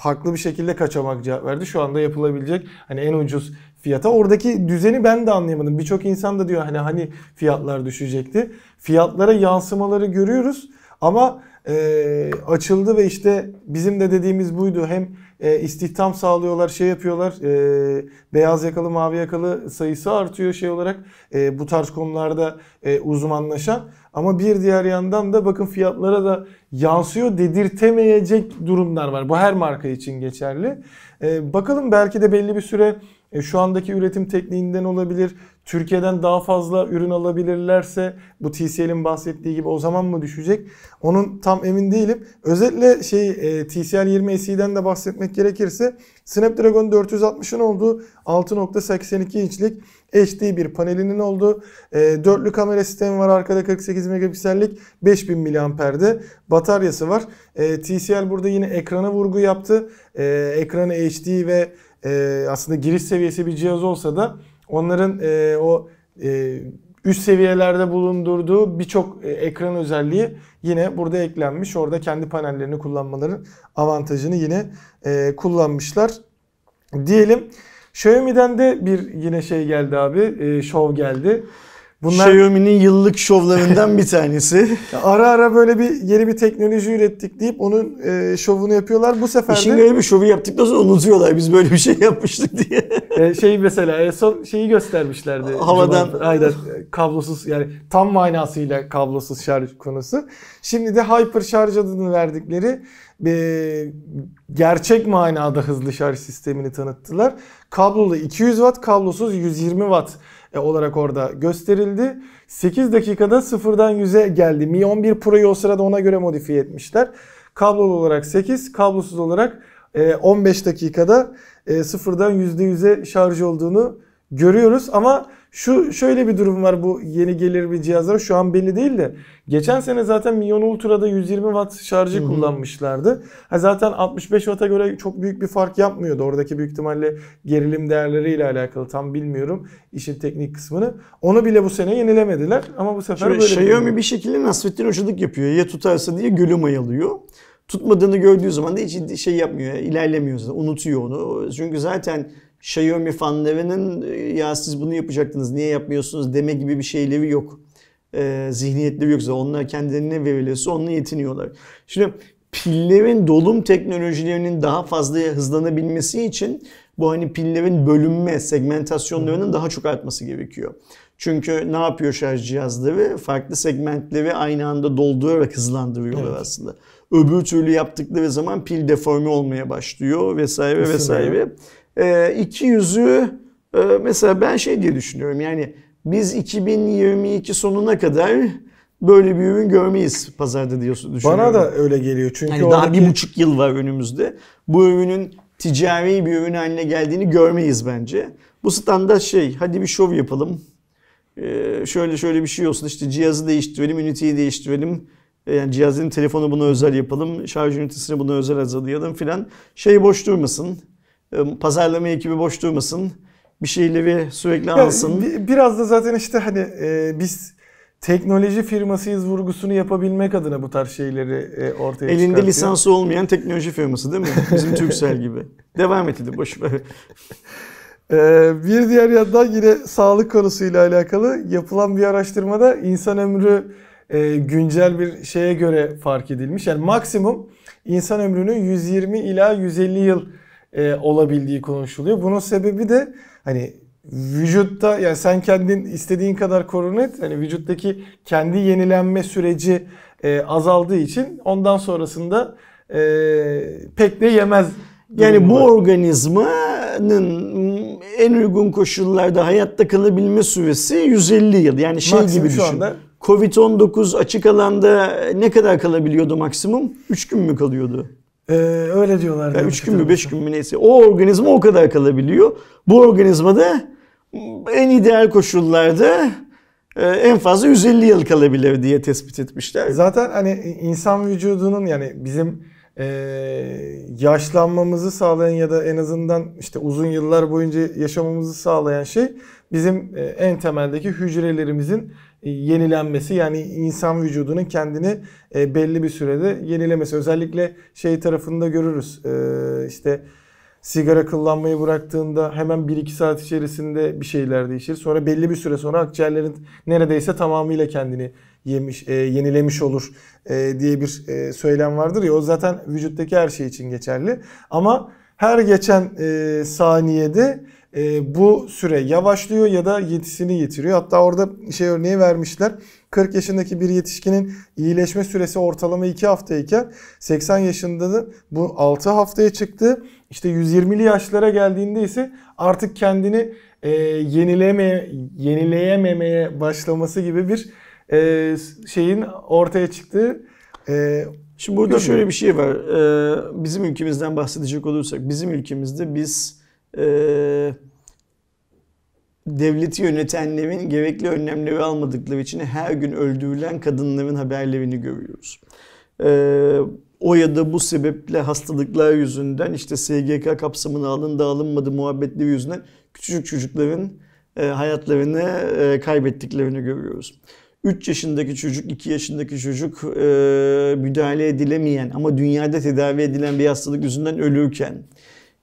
farklı bir şekilde kaçamak cevap verdi. Şu anda yapılabilecek hani en ucuz fiyata. Oradaki düzeni ben de anlayamadım. Birçok insan da diyor hani hani fiyatlar düşecekti. Fiyatlara yansımaları görüyoruz ama e, açıldı ve işte bizim de dediğimiz buydu. Hem e, istihdam sağlıyorlar, şey yapıyorlar. E, beyaz yakalı, mavi yakalı sayısı artıyor şey olarak e, bu tarz konularda e, uzmanlaşan. Ama bir diğer yandan da bakın fiyatlara da yansıyor dedirtemeyecek durumlar var. Bu her marka için geçerli. E, bakalım belki de belli bir süre e, şu andaki üretim tekniğinden olabilir. Türkiye'den daha fazla ürün alabilirlerse bu TCL'in bahsettiği gibi o zaman mı düşecek? Onun tam emin değilim. Özetle şey e, TCL 20 SE'den de bahsetmek gerekirse Snapdragon 460'ın olduğu 6.82 inçlik HD bir panelinin olduğu e, dörtlü kamera sistemi var arkada 48 megapiksellik 5000 miliamperde bataryası var. E, TCL burada yine ekrana vurgu yaptı. E, ekranı HD ve e, aslında giriş seviyesi bir cihaz olsa da onların e, o e, üst seviyelerde bulundurduğu birçok e, ekran özelliği yine burada eklenmiş. Orada kendi panellerini kullanmaların avantajını yine e, kullanmışlar. Diyelim Xiaomi'den de bir yine şey geldi abi, e, şov geldi. Bunlar Xiaomi'nin yıllık şovlarından bir tanesi. ara ara böyle bir yeni bir teknoloji ürettik deyip onun e, şovunu yapıyorlar. Bu sefer İşin de... İşin bir şovu yaptık yaptıktan sonra unutuyorlar biz böyle bir şey yapmıştık diye. e, şey mesela en son şeyi göstermişlerdi. Havadan. Cuma, aynen e, kablosuz yani tam manasıyla kablosuz şarj konusu. Şimdi de hyper şarj adını verdikleri e, gerçek manada hızlı şarj sistemini tanıttılar. Kablolu 200 watt kablosuz 120 watt e, olarak orada gösterildi. 8 dakikada sıfırdan 100'e geldi. Mi 11 Pro'yu o sırada ona göre modifiye etmişler. Kablolu olarak 8, kablosuz olarak 15 e, dakikada e, sıfırdan %100'e şarj olduğunu görüyoruz. Ama şu şöyle bir durum var bu yeni gelir bir cihazlara şu an belli değil de geçen sene zaten Mion Ultra'da 120 watt şarjı Hı-hı. kullanmışlardı. Ha zaten 65 watt'a göre çok büyük bir fark yapmıyordu. Oradaki büyük ihtimalle gerilim değerleriyle alakalı tam bilmiyorum işin teknik kısmını. Onu bile bu sene yenilemediler ama bu sefer Şimdi böyle Xiaomi bir, bir şekilde Nasrettin hocalık yapıyor. Ya tutarsa diye gölü mayalıyor tutmadığını gördüğü zaman da hiç şey yapmıyor, ilerlemiyor zaten, unutuyor onu. Çünkü zaten Xiaomi fanlarının e, ya siz bunu yapacaktınız niye yapmıyorsunuz deme gibi bir şeyleri yok. E, zihniyetleri yoksa onlar kendilerine verilirse onunla yetiniyorlar. Şimdi pillerin dolum teknolojilerinin daha fazla hızlanabilmesi için bu hani pillerin bölünme segmentasyonlarının daha çok artması gerekiyor. Çünkü ne yapıyor şarj cihazları? Farklı segmentleri aynı anda doldurarak hızlandırıyorlar evet. aslında. Öbür türlü yaptıkları zaman pil deforme olmaya başlıyor vesaire Isınıyor. vesaire. Ee, iki yüzü e, mesela ben şey diye düşünüyorum yani biz 2022 sonuna kadar böyle bir ürün görmeyiz pazarda diyorsun düşünüyorum. Bana da öyle geliyor çünkü yani daha bir buçuk yıl var önümüzde. Bu ürünün ticari bir ürün haline geldiğini görmeyiz bence. Bu standart şey hadi bir şov yapalım. Ee, şöyle şöyle bir şey olsun işte cihazı değiştirelim, üniteyi değiştirelim. Ee, yani cihazın telefonu buna özel yapalım, şarj ünitesini buna özel hazırlayalım filan. Şey boş durmasın Pazarlama ekibi boş durmasın. Bir şeyleri sürekli alsın. biraz da zaten işte hani e, biz teknoloji firmasıyız vurgusunu yapabilmek adına bu tarz şeyleri e, ortaya Elinde çıkartıyor. lisansı olmayan teknoloji firması değil mi? Bizim Türksel gibi. Devam et hadi boşver. Ee, bir diğer yandan yine sağlık konusuyla alakalı yapılan bir araştırmada insan ömrü e, güncel bir şeye göre fark edilmiş. Yani maksimum insan ömrünün 120 ila 150 yıl e, olabildiği konuşuluyor. Bunun sebebi de hani vücutta yani sen kendin istediğin kadar korun et. Hani vücuttaki kendi yenilenme süreci e, azaldığı için ondan sonrasında e, pek de yemez. Yani bu organizmanın en uygun koşullarda hayatta kalabilme süresi 150 yıl. Yani şey Maksimum gibi düşün. Anda... Covid-19 açık alanda ne kadar kalabiliyordu maksimum? 3 gün mü kalıyordu? Ee, öyle diyorlar. Yani üç gün mü beş gün mü neyse. O organizma o kadar kalabiliyor. Bu organizma da en ideal koşullarda e, en fazla 150 yıl kalabilir diye tespit etmişler. Zaten hani insan vücudunun yani bizim e, yaşlanmamızı sağlayan ya da en azından işte uzun yıllar boyunca yaşamamızı sağlayan şey bizim e, en temeldeki hücrelerimizin e, yenilenmesi yani insan vücudunun kendini e, belli bir sürede yenilemesi. Özellikle şey tarafında görürüz e, işte sigara kullanmayı bıraktığında hemen 1-2 saat içerisinde bir şeyler değişir. Sonra belli bir süre sonra akciğerlerin neredeyse tamamıyla kendini yemiş, yenilemiş olur diye bir e, söylem vardır ya o zaten vücuttaki her şey için geçerli. Ama her geçen e, saniyede e, bu süre yavaşlıyor ya da yetisini yitiriyor. Hatta orada şey örneği vermişler. 40 yaşındaki bir yetişkinin iyileşme süresi ortalama 2 haftayken 80 yaşında da bu 6 haftaya çıktı. İşte 120'li yaşlara geldiğinde ise artık kendini e, yenileme, yenileyememeye başlaması gibi bir e, şeyin ortaya çıktığı e, Şimdi burada şöyle bir şey var. Ee, bizim ülkemizden bahsedecek olursak bizim ülkemizde biz e, devleti yönetenlerin gerekli önlemleri almadıkları için her gün öldürülen kadınların haberlerini görüyoruz. Ee, o ya da bu sebeple hastalıklar yüzünden işte SGK kapsamına alındı alınmadı muhabbetleri yüzünden küçücük çocukların e, hayatlarını e, kaybettiklerini görüyoruz. 3 yaşındaki çocuk, 2 yaşındaki çocuk e, müdahale edilemeyen ama dünyada tedavi edilen bir hastalık yüzünden ölürken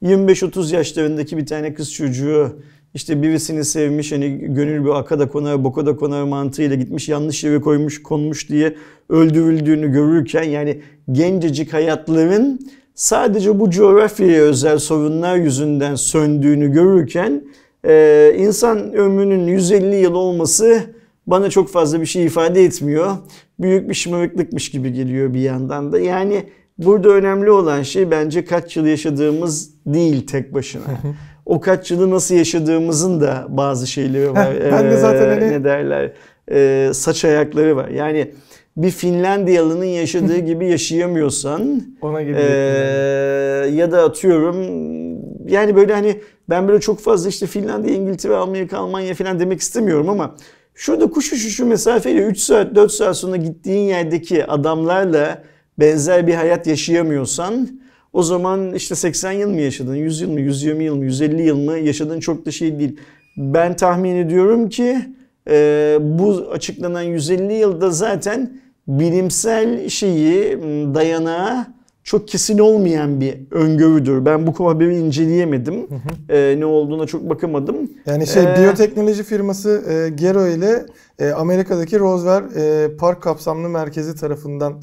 25-30 yaşlarındaki bir tane kız çocuğu işte birisini sevmiş hani gönül bir akada konar bokada konar mantığıyla gitmiş yanlış yere koymuş konmuş diye öldürüldüğünü görürken yani gencecik hayatların sadece bu coğrafyaya özel sorunlar yüzünden söndüğünü görürken e, insan ömrünün 150 yıl olması bana çok fazla bir şey ifade etmiyor. Büyük bir şımarıklıkmış gibi geliyor bir yandan da. Yani Burada önemli olan şey bence kaç yıl yaşadığımız değil tek başına. o kaç yılı nasıl yaşadığımızın da bazı şeyleri var. ben de zaten ee, hani... ne derler? E, saç ayakları var. Yani bir Finlandiyalı'nın yaşadığı gibi yaşayamıyorsan ona gibi ee, e, ya da atıyorum yani böyle hani ben böyle çok fazla işte Finlandiya, İngiltere, Almanya Almanya falan demek istemiyorum ama şurada kuş uçuşu mesafeyle 3 saat 4 saat sonra gittiğin yerdeki adamlarla benzer bir hayat yaşayamıyorsan o zaman işte 80 yıl mı yaşadın, 100 yıl mı, 120 yıl mı, 150 yıl mı yaşadın çok da şey değil. Ben tahmin ediyorum ki e, bu açıklanan 150 yılda zaten bilimsel şeyi dayanağı çok kesin olmayan bir öngörüdür. Ben bu haberi inceleyemedim. Hı hı. E, ne olduğuna çok bakamadım. Yani şey ee, biyoteknoloji firması e, Gero ile e, Amerika'daki Roswell e, Park kapsamlı merkezi tarafından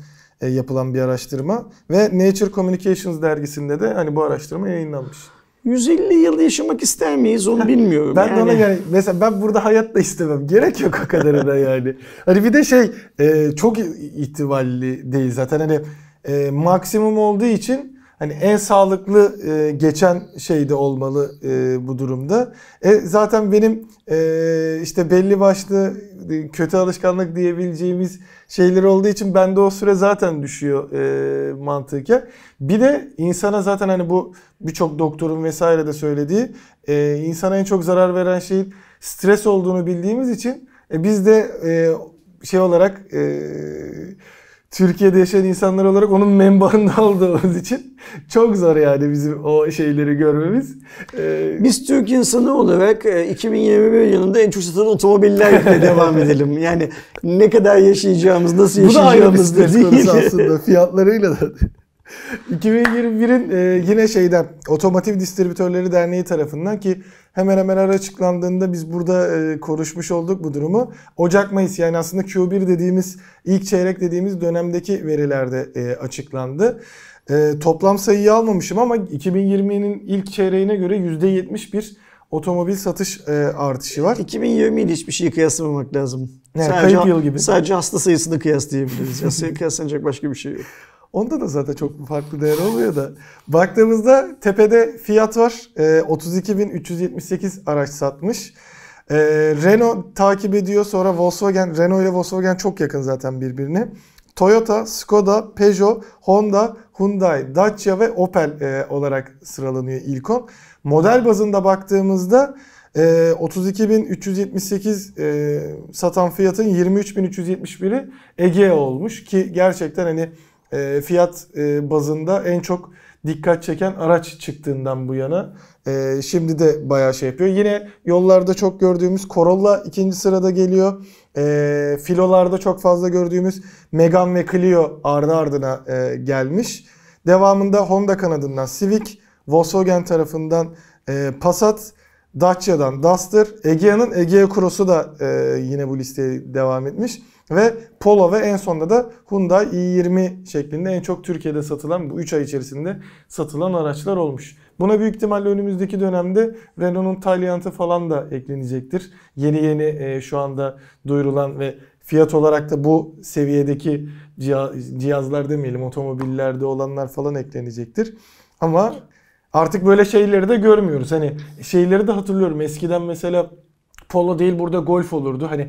e, yapılan bir araştırma ve Nature Communications dergisinde de hani bu araştırma yayınlanmış. 150 yıl yaşamak ister miyiz onu bilmiyorum. ben yani. ona yani mesela ben burada hayat da istemem. Gerek yok o kadar da yani. Hani bir de şey e, çok ihtimalli değil zaten hani e, maksimum olduğu için Hani en sağlıklı e, geçen şey de olmalı e, bu durumda. E, zaten benim e, işte belli başlı e, kötü alışkanlık diyebileceğimiz şeyler olduğu için bende o süre zaten düşüyor e, mantıken. Bir de insana zaten hani bu birçok doktorun vesaire de söylediği e, insana en çok zarar veren şey stres olduğunu bildiğimiz için e, biz de e, şey olarak e, Türkiye'de yaşayan insanlar olarak onun menbaında olduğumuz için çok zor yani bizim o şeyleri görmemiz. Ee, Biz Türk insanı olarak 2021 e, yılında en çok satılan otomobillerle devam edelim. Yani ne kadar yaşayacağımız, nasıl yaşayacağımız Bu da ayrı bir değil. aslında fiyatlarıyla da. 2021'in e, yine şeyden Otomotiv Distribütörleri Derneği tarafından ki hemen hemen ara açıklandığında biz burada e, konuşmuş olduk bu durumu. Ocak Mayıs yani aslında Q1 dediğimiz ilk çeyrek dediğimiz dönemdeki verilerde e, açıklandı. E, toplam sayıyı almamışım ama 2020'nin ilk çeyreğine göre %71 otomobil satış e, artışı var. 2020 ile hiçbir şeyi kıyaslamamak lazım. Yani sadece, kayıp yıl gibi. Sadece hasta sayısını kıyaslayabiliriz. Kıyaslanacak başka bir şey yok. Onda da zaten çok farklı değer oluyor da. Baktığımızda tepede fiyat var. E, ee, 32.378 araç satmış. E, Renault takip ediyor. Sonra Volkswagen. Renault ile Volkswagen çok yakın zaten birbirine. Toyota, Skoda, Peugeot, Honda, Hyundai, Dacia ve Opel e, olarak sıralanıyor ilk 10. Model bazında baktığımızda e, 32.378 e, satan Fiat'ın 23.371'i Egea olmuş ki gerçekten hani e, fiyat e, bazında en çok dikkat çeken araç çıktığından bu yana. E, şimdi de bayağı şey yapıyor. Yine yollarda çok gördüğümüz Corolla ikinci sırada geliyor. filolarda çok fazla gördüğümüz Megan ve Clio ardı ardına gelmiş. Devamında Honda kanadından Civic, Volkswagen tarafından Passat, Dacia'dan Duster, Egea'nın Egea Cross'u da yine bu listeye devam etmiş. Ve Polo ve en sonunda da Hyundai i20 şeklinde en çok Türkiye'de satılan bu 3 ay içerisinde satılan araçlar olmuş. Buna büyük ihtimalle önümüzdeki dönemde Renault'un Taliant'ı falan da eklenecektir. Yeni yeni e, şu anda duyurulan ve fiyat olarak da bu seviyedeki cihazlar demeyelim otomobillerde olanlar falan eklenecektir. Ama artık böyle şeyleri de görmüyoruz. Hani şeyleri de hatırlıyorum eskiden mesela polo değil burada golf olurdu. Hani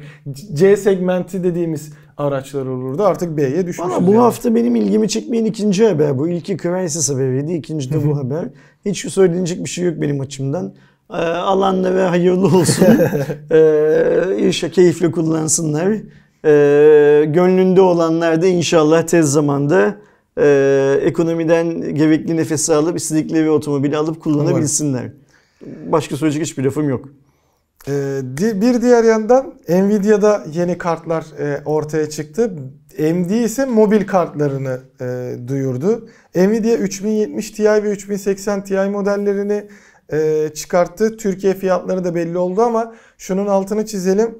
C segmenti dediğimiz araçlar olurdu. Artık B'ye düşmüşüz. Ama bu yani. hafta benim ilgimi çekmeyen ikinci haber bu. İlki Crisis sebebiydi ikinci de bu haber. Hiç söylenecek bir şey yok benim açımdan. Ee, alanla ve hayırlı olsun. ee, işe keyifli kullansınlar. Ee, gönlünde olanlar da inşallah tez zamanda e, ekonomiden gerekli nefesi alıp istedikleri otomobili alıp kullanabilsinler. Başka söyleyecek hiçbir lafım yok. Ee, bir diğer yandan Nvidia'da yeni kartlar e, ortaya çıktı. AMD ise mobil kartlarını e, duyurdu. Nvidia 3070 Ti ve 3080 Ti modellerini e, çıkarttı. Türkiye fiyatları da belli oldu ama şunun altını çizelim.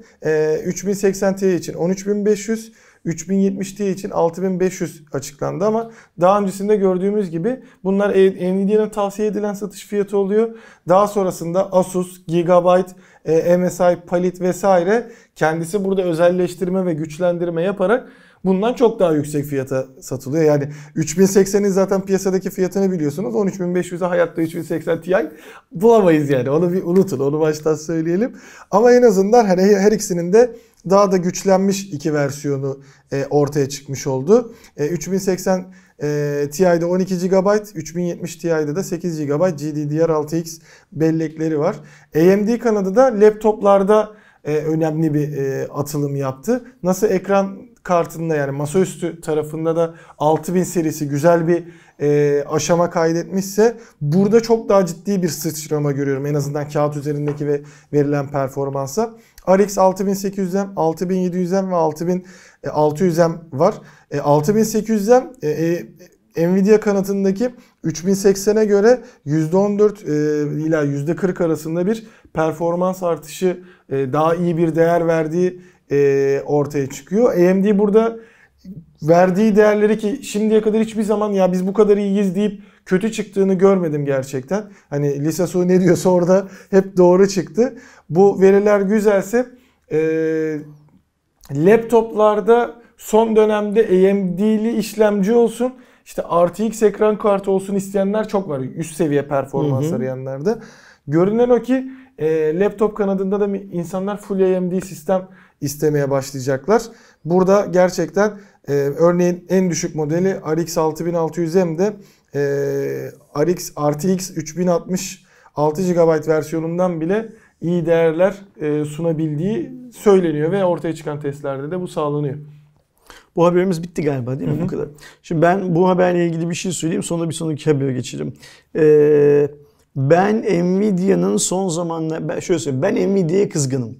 3080 Ti için 13500, 3070 Ti için 6500 açıklandı ama daha öncesinde gördüğümüz gibi bunlar Nvidia'nın tavsiye edilen satış fiyatı oluyor. Daha sonrasında Asus, Gigabyte, e, MSI, Palit vesaire kendisi burada özelleştirme ve güçlendirme yaparak bundan çok daha yüksek fiyata satılıyor. Yani 3080'in zaten piyasadaki fiyatını biliyorsunuz. 13500'e hayatta 3080 Ti bulamayız yani. Onu bir unutun. Onu baştan söyleyelim. Ama en azından hani her ikisinin de daha da güçlenmiş iki versiyonu e, ortaya çıkmış oldu. E, 3080 e, Ti'de 12 GB, 3070 Ti'de de 8 GB GDDR6X bellekleri var. AMD kanadı da laptoplarda e, önemli bir e, atılım yaptı. Nasıl ekran kartında yani masaüstü tarafında da 6000 serisi güzel bir e, aşama kaydetmişse burada çok daha ciddi bir sıçrama görüyorum en azından kağıt üzerindeki ve verilen performansa. RX 6800M, 6700M ve 600M e, var. 6800M e, e, Nvidia kanatındaki 3080'e göre %14 ila %40 arasında bir performans artışı daha iyi bir değer verdiği ortaya çıkıyor. AMD burada verdiği değerleri ki şimdiye kadar hiçbir zaman ya biz bu kadar iyiyiz deyip kötü çıktığını görmedim gerçekten. Hani Lisa Su ne diyorsa orada hep doğru çıktı. Bu veriler güzelse e, laptoplarda son dönemde AMD'li işlemci olsun işte RTX ekran kartı olsun isteyenler çok var. Üst seviye performans hı hı. arayanlarda. Görünen o ki e, laptop kanadında da insanlar full AMD sistem istemeye başlayacaklar. Burada gerçekten e, örneğin en düşük modeli RX 6600M'de e, RX RTX 3060 6 GB versiyonundan bile iyi değerler e, sunabildiği söyleniyor ve ortaya çıkan testlerde de bu sağlanıyor. Bu haberimiz bitti galiba değil mi? Hı hı. Bu kadar. Şimdi ben bu haberle ilgili bir şey söyleyeyim sonra bir sonraki habere geçelim. Ee, ben Nvidia'nın son zamanlar, ben şöyle söyleyeyim, ben Nvidia'ya kızgınım.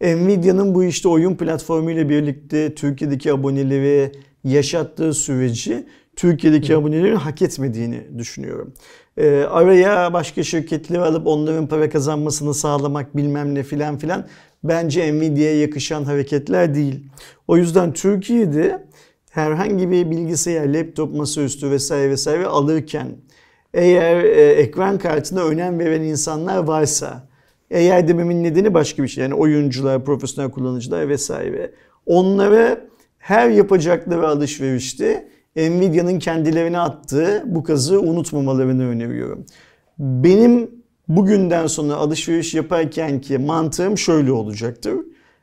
Nvidia'nın bu işte oyun platformu ile birlikte Türkiye'deki aboneleri yaşattığı süreci Türkiye'deki Hı. abonelerin hak etmediğini düşünüyorum e, araya başka şirketleri alıp onların para kazanmasını sağlamak bilmem ne filan filan bence Nvidia'ya yakışan hareketler değil. O yüzden Türkiye'de herhangi bir bilgisayar, laptop, masaüstü vesaire vesaire alırken eğer e, ekran kartına önem veren insanlar varsa eğer dememin nedeni başka bir şey. Yani oyuncular, profesyonel kullanıcılar vesaire. Onlara her yapacakları alışverişte Nvidia'nın kendilerine attığı bu kazı unutmamalarını öneriyorum. Benim bugünden sonra alışveriş yaparken ki mantığım şöyle olacaktır.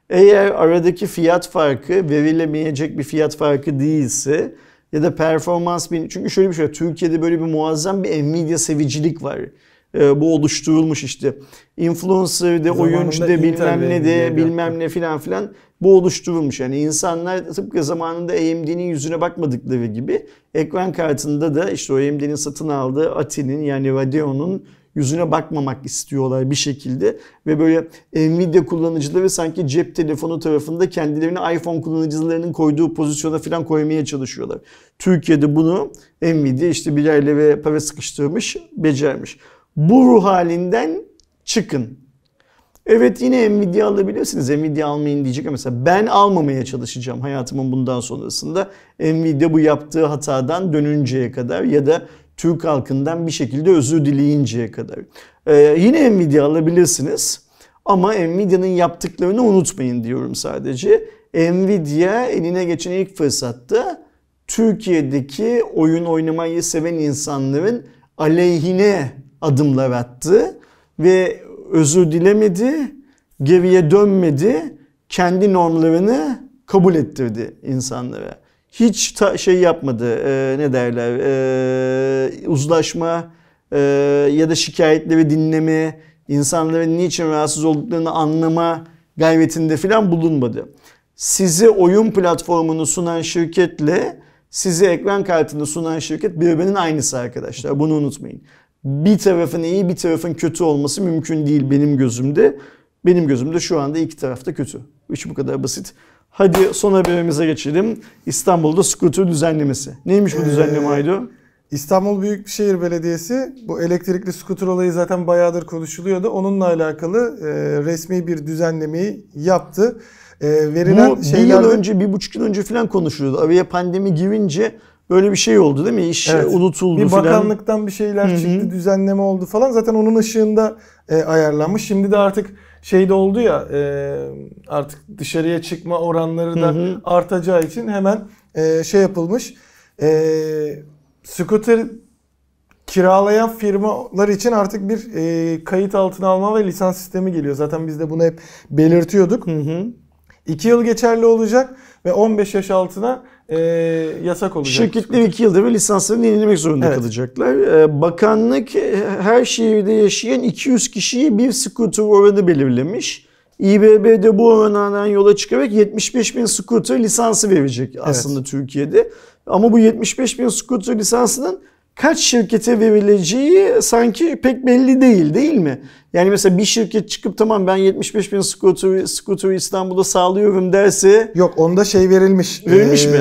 Eğer aradaki fiyat farkı verilemeyecek bir fiyat farkı değilse ya da performans bin çünkü şöyle bir şey var. Türkiye'de böyle bir muazzam bir Nvidia sevicilik var. Ee, bu oluşturulmuş işte. Influencer'de, oyuncuda bilmem ne de bilmem ne filan filan bu oluşturulmuş. Yani insanlar tıpkı zamanında AMD'nin yüzüne bakmadıkları gibi ekran kartında da işte o AMD'nin satın aldığı Ati'nin yani Radeon'un yüzüne bakmamak istiyorlar bir şekilde ve böyle Nvidia kullanıcıları sanki cep telefonu tarafında kendilerini iPhone kullanıcılarının koyduğu pozisyona falan koymaya çalışıyorlar. Türkiye'de bunu Nvidia işte bir yerle ve para sıkıştırmış, becermiş. Bu ruh halinden çıkın. Evet yine Nvidia alabilirsiniz. Nvidia almayın diyecek ama mesela ben almamaya çalışacağım hayatımın bundan sonrasında. Nvidia bu yaptığı hatadan dönünceye kadar ya da Türk halkından bir şekilde özür dileyinceye kadar. Ee, yine Nvidia alabilirsiniz ama Nvidia'nın yaptıklarını unutmayın diyorum sadece. Nvidia eline geçen ilk fırsatta Türkiye'deki oyun oynamayı seven insanların aleyhine adımlar attı ve özür dilemedi, geriye dönmedi, kendi normlarını kabul ettirdi insanlara. Hiç ta, şey yapmadı, e, ne derler, e, uzlaşma e, ya da şikayetleri dinleme, insanların niçin rahatsız olduklarını anlama gayretinde filan bulunmadı. Sizi oyun platformunu sunan şirketle sizi ekran kartını sunan şirket birbirinin aynısı arkadaşlar. Bunu unutmayın bir tarafın iyi bir tarafın kötü olması mümkün değil benim gözümde. Benim gözümde şu anda iki taraf da kötü. Hiç bu kadar basit. Hadi son haberimize geçelim. İstanbul'da skuter düzenlemesi. Neymiş bu düzenleme ee, İstanbul Büyükşehir Belediyesi bu elektrikli skuter olayı zaten bayağıdır konuşuluyordu. Onunla alakalı e, resmi bir düzenlemeyi yaptı. E, verilen bu şeylerden... bir yıl önce, bir buçuk yıl önce falan konuşuluyordu. Araya pandemi girince Böyle bir şey oldu değil mi? İş evet. unutuldu Bir falan. bakanlıktan bir şeyler Hı-hı. çıktı, düzenleme oldu falan. Zaten onun ışığında e, ayarlanmış. Şimdi de artık şey de oldu ya e, artık dışarıya çıkma oranları da Hı-hı. artacağı için hemen e, şey yapılmış. E, scooter kiralayan firmalar için artık bir e, kayıt altına alma ve lisans sistemi geliyor. Zaten biz de bunu hep belirtiyorduk. Hı 2 yıl geçerli olacak ve 15 yaş altına e, yasak olacak. Şirketler 2 yılda bir lisanslarını yenilemek zorunda evet. kalacaklar. Ee, e, bakanlık her şehirde yaşayan 200 kişiyi bir scooter oranı belirlemiş. İBB de bu oranlardan yola çıkarak 75 bin scooter lisansı verecek aslında evet. Türkiye'de. Ama bu 75 bin scooter lisansının kaç şirkete verileceği sanki pek belli değil değil mi? Yani mesela bir şirket çıkıp tamam ben 75 bin skuturu, skuturu İstanbul'da sağlıyorum derse... Yok onda şey verilmiş. Verilmiş ee, mi?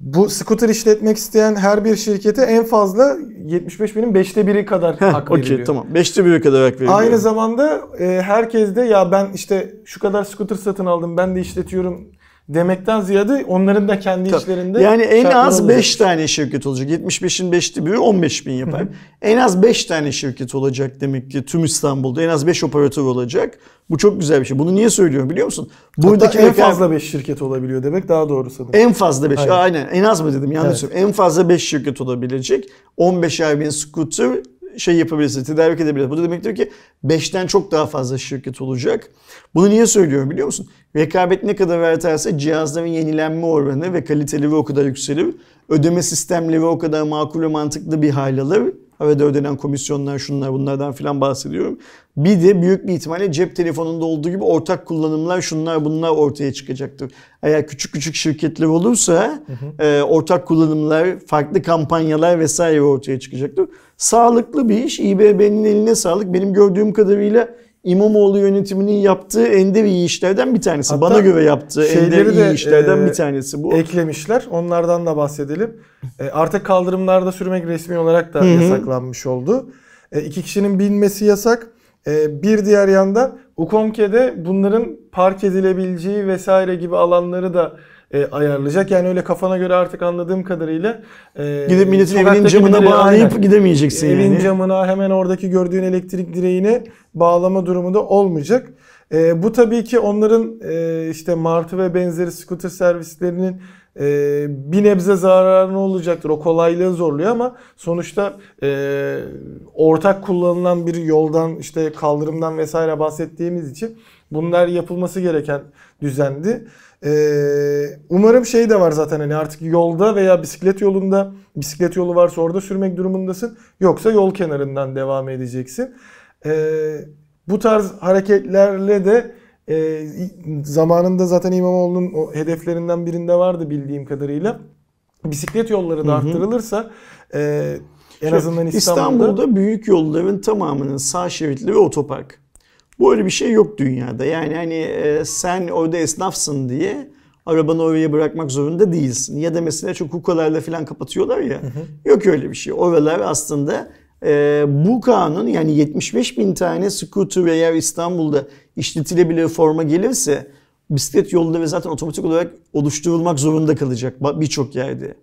Bu scooter işletmek isteyen her bir şirkete en fazla 75 binin 5'te biri kadar Heh, hak okay, veriliyor. tamam. 5'te biri kadar hak veriliyor. Aynı zamanda e, herkes de ya ben işte şu kadar scooter satın aldım ben de işletiyorum demekten ziyade onların da kendi Tabii. içlerinde yani en az 5 tane şirket olacak. 75'in 5'te biri 15 bin yapar. en az 5 tane şirket olacak demek ki tüm İstanbul'da en az 5 operatör olacak. Bu çok güzel bir şey. Bunu niye söylüyorum biliyor musun? Buradaki Hatta en reklam... fazla 5 şirket olabiliyor demek daha doğru sanırım. En fazla 5. Aynen. Aynen. En az mı dedim? Yanlış evet. söylüyorum. En fazla 5 şirket olabilecek. 15 ay bin scooter şey yapabilirsiniz, tedarik edebilirsiniz. Bu da demektir ki 5'ten çok daha fazla şirket olacak. Bunu niye söylüyorum biliyor musun? Rekabet ne kadar artarsa cihazların yenilenme oranı ve kaliteleri o kadar yükselir. Ödeme sistemleri o kadar makul ve mantıklı bir hal alır. Arada ödenen komisyonlar şunlar bunlardan filan bahsediyorum. Bir de büyük bir ihtimalle cep telefonunda olduğu gibi ortak kullanımlar şunlar bunlar ortaya çıkacaktır. Eğer küçük küçük şirketler olursa hı hı. E, ortak kullanımlar, farklı kampanyalar vesaire ortaya çıkacaktır. Sağlıklı bir iş. İBB'nin eline sağlık. Benim gördüğüm kadarıyla İmamoğlu yönetiminin yaptığı ender iyi işlerden bir tanesi. Hatta Bana göre yaptığı ender iyi işlerden e, bir tanesi bu. Eklemişler. Onlardan da bahsedelim. E, artık kaldırımlarda sürmek resmi olarak da yasaklanmış oldu. E, iki kişinin binmesi yasak. E, bir diğer yanda Ukomke'de bunların park edilebileceği vesaire gibi alanları da e, ayarlayacak. Yani öyle kafana göre artık anladığım kadarıyla e, gidip milletin evinin camına bağlayıp gidemeyeceksin evin yani. Evin camına hemen oradaki gördüğün elektrik direğine bağlama durumu da olmayacak. E, bu tabii ki onların e, işte Martı ve benzeri scooter servislerinin e, bir nebze zararına olacaktır. O kolaylığı zorluyor ama sonuçta e, ortak kullanılan bir yoldan işte kaldırımdan vesaire bahsettiğimiz için bunlar yapılması gereken düzendi. Ee, umarım şey de var zaten hani artık yolda veya bisiklet yolunda bisiklet yolu varsa orada sürmek durumundasın. Yoksa yol kenarından devam edeceksin. Ee, bu tarz hareketlerle de e, zamanında zaten İmamoğlu'nun o hedeflerinden birinde vardı bildiğim kadarıyla. Bisiklet yolları da arttırılırsa e, en azından İstanbul'da... İstanbul'da büyük yolların tamamının sağ şeritli ve otopark. Bu öyle bir şey yok dünyada. Yani hani e, sen orada esnafsın diye arabanı oraya bırakmak zorunda değilsin. Ya da mesela çok hukalarla falan kapatıyorlar ya. Hı hı. Yok öyle bir şey. Oralar aslında e, bu kanun yani 75 bin tane skuter eğer İstanbul'da işletilebilir forma gelirse bisiklet yolları zaten otomatik olarak oluşturulmak zorunda kalacak birçok yerde.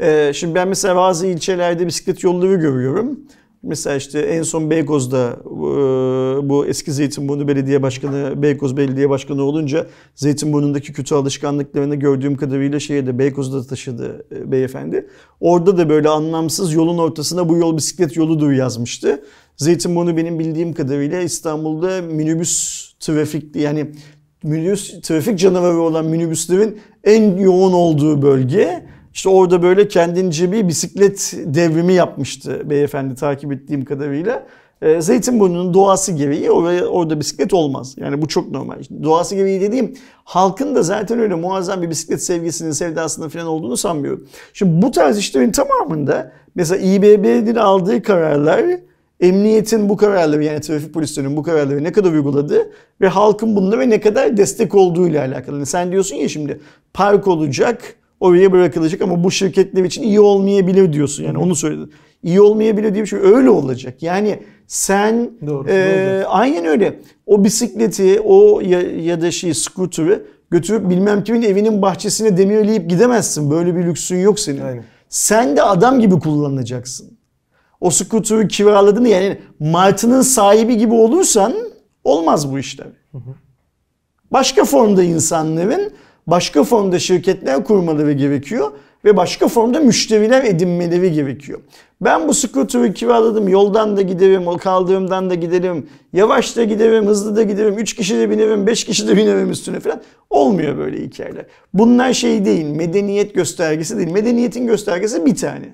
E, şimdi ben mesela bazı ilçelerde bisiklet yolları görüyorum. Mesela işte en son Beykoz'da e, bu eski Zeytinburnu Belediye Başkanı, Beykoz Belediye Başkanı olunca Zeytinburnu'ndaki kötü alışkanlıklarını gördüğüm kadarıyla şeye de Beykoz'da taşıdı e, beyefendi. Orada da böyle anlamsız yolun ortasına bu yol bisiklet yoludur yazmıştı. Zeytinburnu benim bildiğim kadarıyla İstanbul'da minibüs trafik yani minibüs trafik canavarı olan minibüslerin en yoğun olduğu bölge işte orada böyle kendince bir bisiklet devrimi yapmıştı beyefendi takip ettiğim kadarıyla. E, Zeytinburnu'nun doğası gereği oraya, orada bisiklet olmaz. Yani bu çok normal. Doğası gereği dediğim halkın da zaten öyle muazzam bir bisiklet sevgisinin, sevdasının falan olduğunu sanmıyorum. Şimdi bu tarz işlerin tamamında mesela İBB'nin aldığı kararlar emniyetin bu kararları yani trafik polislerinin bu kararları ne kadar uyguladığı ve halkın bunlara ne kadar destek olduğu ile alakalı. Yani sen diyorsun ya şimdi park olacak, oraya bırakılacak ama bu şirketler için iyi olmayabilir diyorsun. Yani onu söyledin. İyi olmayabilir diye bir şey öyle olacak. Yani sen doğru, e, doğru. aynen öyle. O bisikleti o ya, ya da şey scooter'ı götürüp bilmem kimin evinin bahçesine demirleyip gidemezsin. Böyle bir lüksün yok senin. Aynen. Sen de adam gibi kullanacaksın. O scooter'ı kiraladın yani martının sahibi gibi olursan olmaz bu işler. Başka formda insanların başka formda şirketler kurmaları gerekiyor ve başka formda müşteriler edinmeleri gerekiyor. Ben bu skuter'ı kiraladım, yoldan da giderim, o kaldırımdan da giderim, yavaş da giderim, hızlı da giderim, 3 kişi de binerim, 5 kişi de binerim üstüne falan. Olmuyor böyle hikayeler. Bunlar şey değil, medeniyet göstergesi değil. Medeniyetin göstergesi bir tane.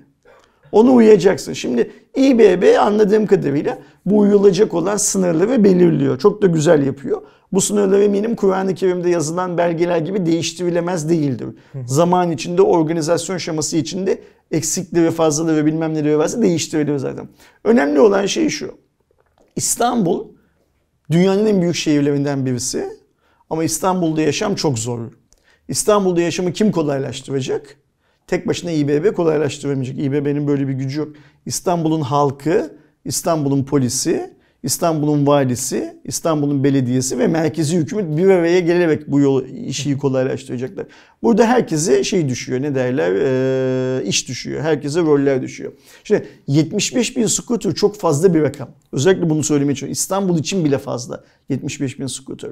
Onu uyacaksın. Şimdi İBB anladığım kadarıyla bu uyulacak olan sınırları belirliyor. Çok da güzel yapıyor. Bu sınırları eminim Kur'an-ı Kerim'de yazılan belgeler gibi değiştirilemez değildir. Zaman içinde organizasyon şeması içinde eksikleri, fazlaları bilmem neleri varsa değiştiriliyor zaten. Önemli olan şey şu. İstanbul dünyanın en büyük şehirlerinden birisi. Ama İstanbul'da yaşam çok zor. İstanbul'da yaşamı kim kolaylaştıracak? Tek başına İBB kolaylaştıramayacak. İBB'nin böyle bir gücü yok. İstanbul'un halkı, İstanbul'un polisi, İstanbul'un valisi, İstanbul'un belediyesi ve merkezi hükümet bir araya gelerek bu yol işi kolaylaştıracaklar. Burada herkese şey düşüyor ne derler e, iş düşüyor. Herkese roller düşüyor. Şimdi 75 bin skuter çok fazla bir rakam. Özellikle bunu söylemeye çalışıyorum. İstanbul için bile fazla 75 bin skuter.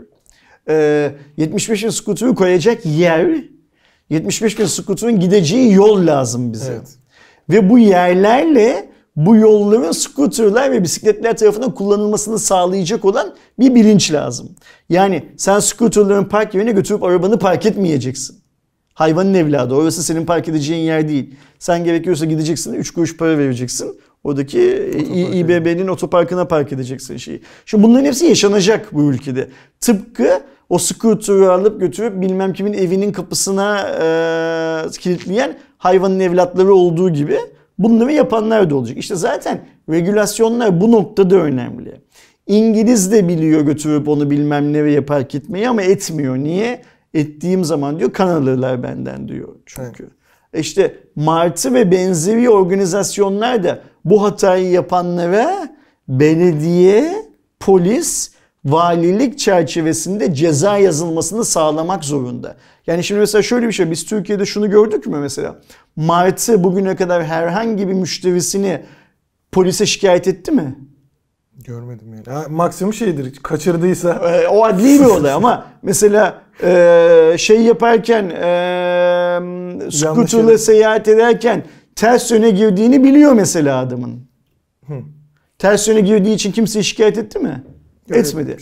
E, 75 bin skuteri koyacak yer 75 bin skutunun gideceği yol lazım bize. Evet. Ve bu yerlerle bu yolların skuterler ve bisikletler tarafından kullanılmasını sağlayacak olan bir bilinç lazım. Yani sen skuterların park yerine götürüp arabanı park etmeyeceksin. Hayvanın evladı. Orası senin park edeceğin yer değil. Sen gerekiyorsa gideceksin 3 kuruş para vereceksin. Oradaki İBB'nin otoparkına park edeceksin şeyi. Şimdi bunların hepsi yaşanacak bu ülkede. Tıpkı o scooter'ı alıp götürüp bilmem kimin evinin kapısına e, kilitleyen hayvanın evlatları olduğu gibi bunları yapanlar da olacak. İşte zaten regülasyonlar bu noktada önemli. İngiliz de biliyor götürüp onu bilmem nereye park etmeyi ama etmiyor. Niye? Ettiğim zaman diyor kan alırlar benden diyor çünkü. Evet. E işte Martı ve benzeri organizasyonlar da bu hatayı yapanlara belediye, polis, valilik çerçevesinde ceza yazılmasını sağlamak zorunda. Yani şimdi mesela şöyle bir şey biz Türkiye'de şunu gördük mü mesela Martı bugüne kadar herhangi bir müşterisini polise şikayet etti mi? Görmedim yani. Ha, maksimum şeydir kaçırdıysa. Ee, o adli bir olay ama mesela e, şey yaparken e, scooter'la seyahat ederken ters yöne girdiğini biliyor mesela adamın. Hı. Ters yöne girdiği için kimse şikayet etti mi? Öyle Etmedi.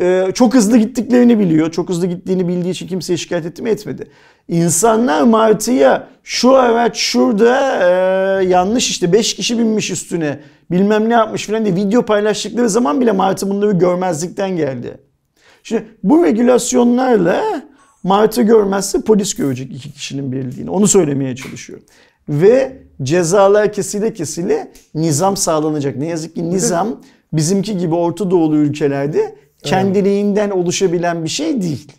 Ee, çok hızlı gittiklerini biliyor. Çok hızlı gittiğini bildiği için kimse şikayet etti mi? Etmedi. İnsanlar Martı'ya şu araç şurada e, yanlış işte 5 kişi binmiş üstüne bilmem ne yapmış falan diye video paylaştıkları zaman bile Martı bunları görmezlikten geldi. Şimdi bu regülasyonlarla Martı görmezse polis görecek iki kişinin bildiğini Onu söylemeye çalışıyor. Ve cezalar kesile kesile nizam sağlanacak. Ne yazık ki nizam bizimki gibi Orta Doğulu ülkelerde kendiliğinden oluşabilen bir şey değil.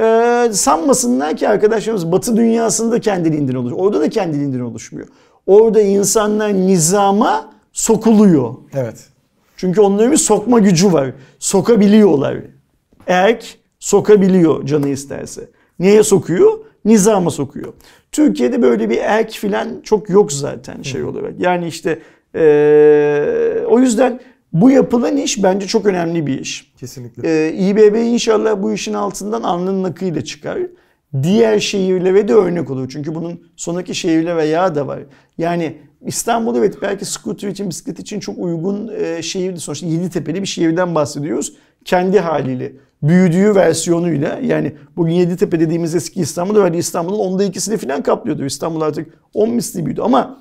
Ee, sanmasınlar ki arkadaşlarımız Batı dünyasında kendiliğinden oluşuyor. Orada da kendiliğinden oluşmuyor. Orada insanlar nizama sokuluyor. Evet. Çünkü onların bir sokma gücü var. Sokabiliyorlar. Erk sokabiliyor canı isterse. Neye sokuyor? Nizama sokuyor. Türkiye'de böyle bir erk filan çok yok zaten şey olarak. Yani işte ee, o yüzden bu yapılan iş bence çok önemli bir iş. Kesinlikle. Ee, İBB inşallah bu işin altından alnının akıyla çıkar. Diğer şehirlere de örnek olur. Çünkü bunun sonraki şehirler veya da var. Yani İstanbul evet belki scooter için, bisiklet için çok uygun e, şehirdi. Sonuçta Yeditepe'li bir şehirden bahsediyoruz. Kendi haliyle büyüdüğü versiyonuyla yani bugün Yeditepe dediğimiz eski İstanbul'da var İstanbul'un onda ikisini falan kaplıyordu. İstanbul artık 10 misli büyüdü ama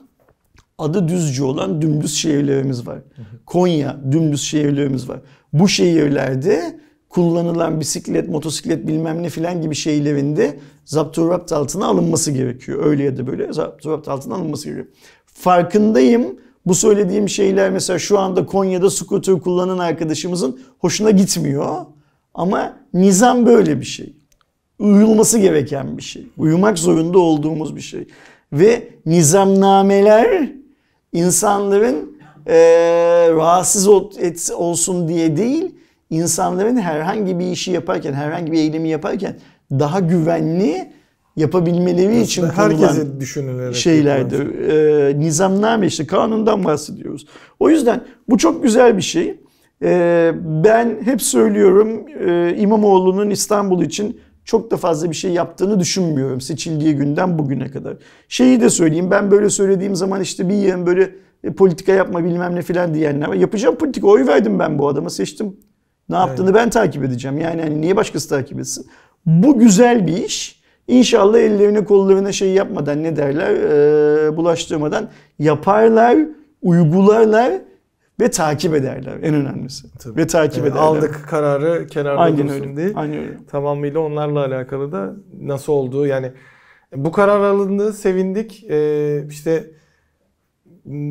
adı düzce olan dümdüz şehirlerimiz var. Konya dümdüz şehirlerimiz var. Bu şehirlerde kullanılan bisiklet, motosiklet bilmem ne filan gibi şeylerinde zapturapt altına alınması gerekiyor. Öyle ya da böyle zapturapt altına alınması gerekiyor. Farkındayım bu söylediğim şeyler mesela şu anda Konya'da skuter kullanan arkadaşımızın hoşuna gitmiyor. Ama nizam böyle bir şey. Uyulması gereken bir şey. Uyumak zorunda olduğumuz bir şey. Ve nizamnameler insanların e, rahatsız olsun diye değil, insanların herhangi bir işi yaparken, herhangi bir eylemi yaparken daha güvenli yapabilmeleri Aslında için herkese düşünülerek şeylerdir. E, nizamname işte kanundan bahsediyoruz. O yüzden bu çok güzel bir şey. Ee, ben hep söylüyorum e, İmamoğlu'nun İstanbul için çok da fazla bir şey yaptığını düşünmüyorum seçildiği günden bugüne kadar. Şeyi de söyleyeyim ben böyle söylediğim zaman işte bir yığın böyle e, politika yapma bilmem ne filan diyenler var. Yapacağım politika oy verdim ben bu adama seçtim. Ne yaptığını evet. ben takip edeceğim. Yani hani niye başkası takip etsin? Bu güzel bir iş. İnşallah ellerine kollarına şey yapmadan ne derler e, bulaştırmadan yaparlar, uygularlar ve takip ederler en önemlisi. Tabii. Ve takip yani ederler. Aldık kararı kenarda Aynen dursun öyle. diye. Aynen öyle. Tamamıyla onlarla alakalı da nasıl olduğu yani bu karar alındı sevindik ee, işte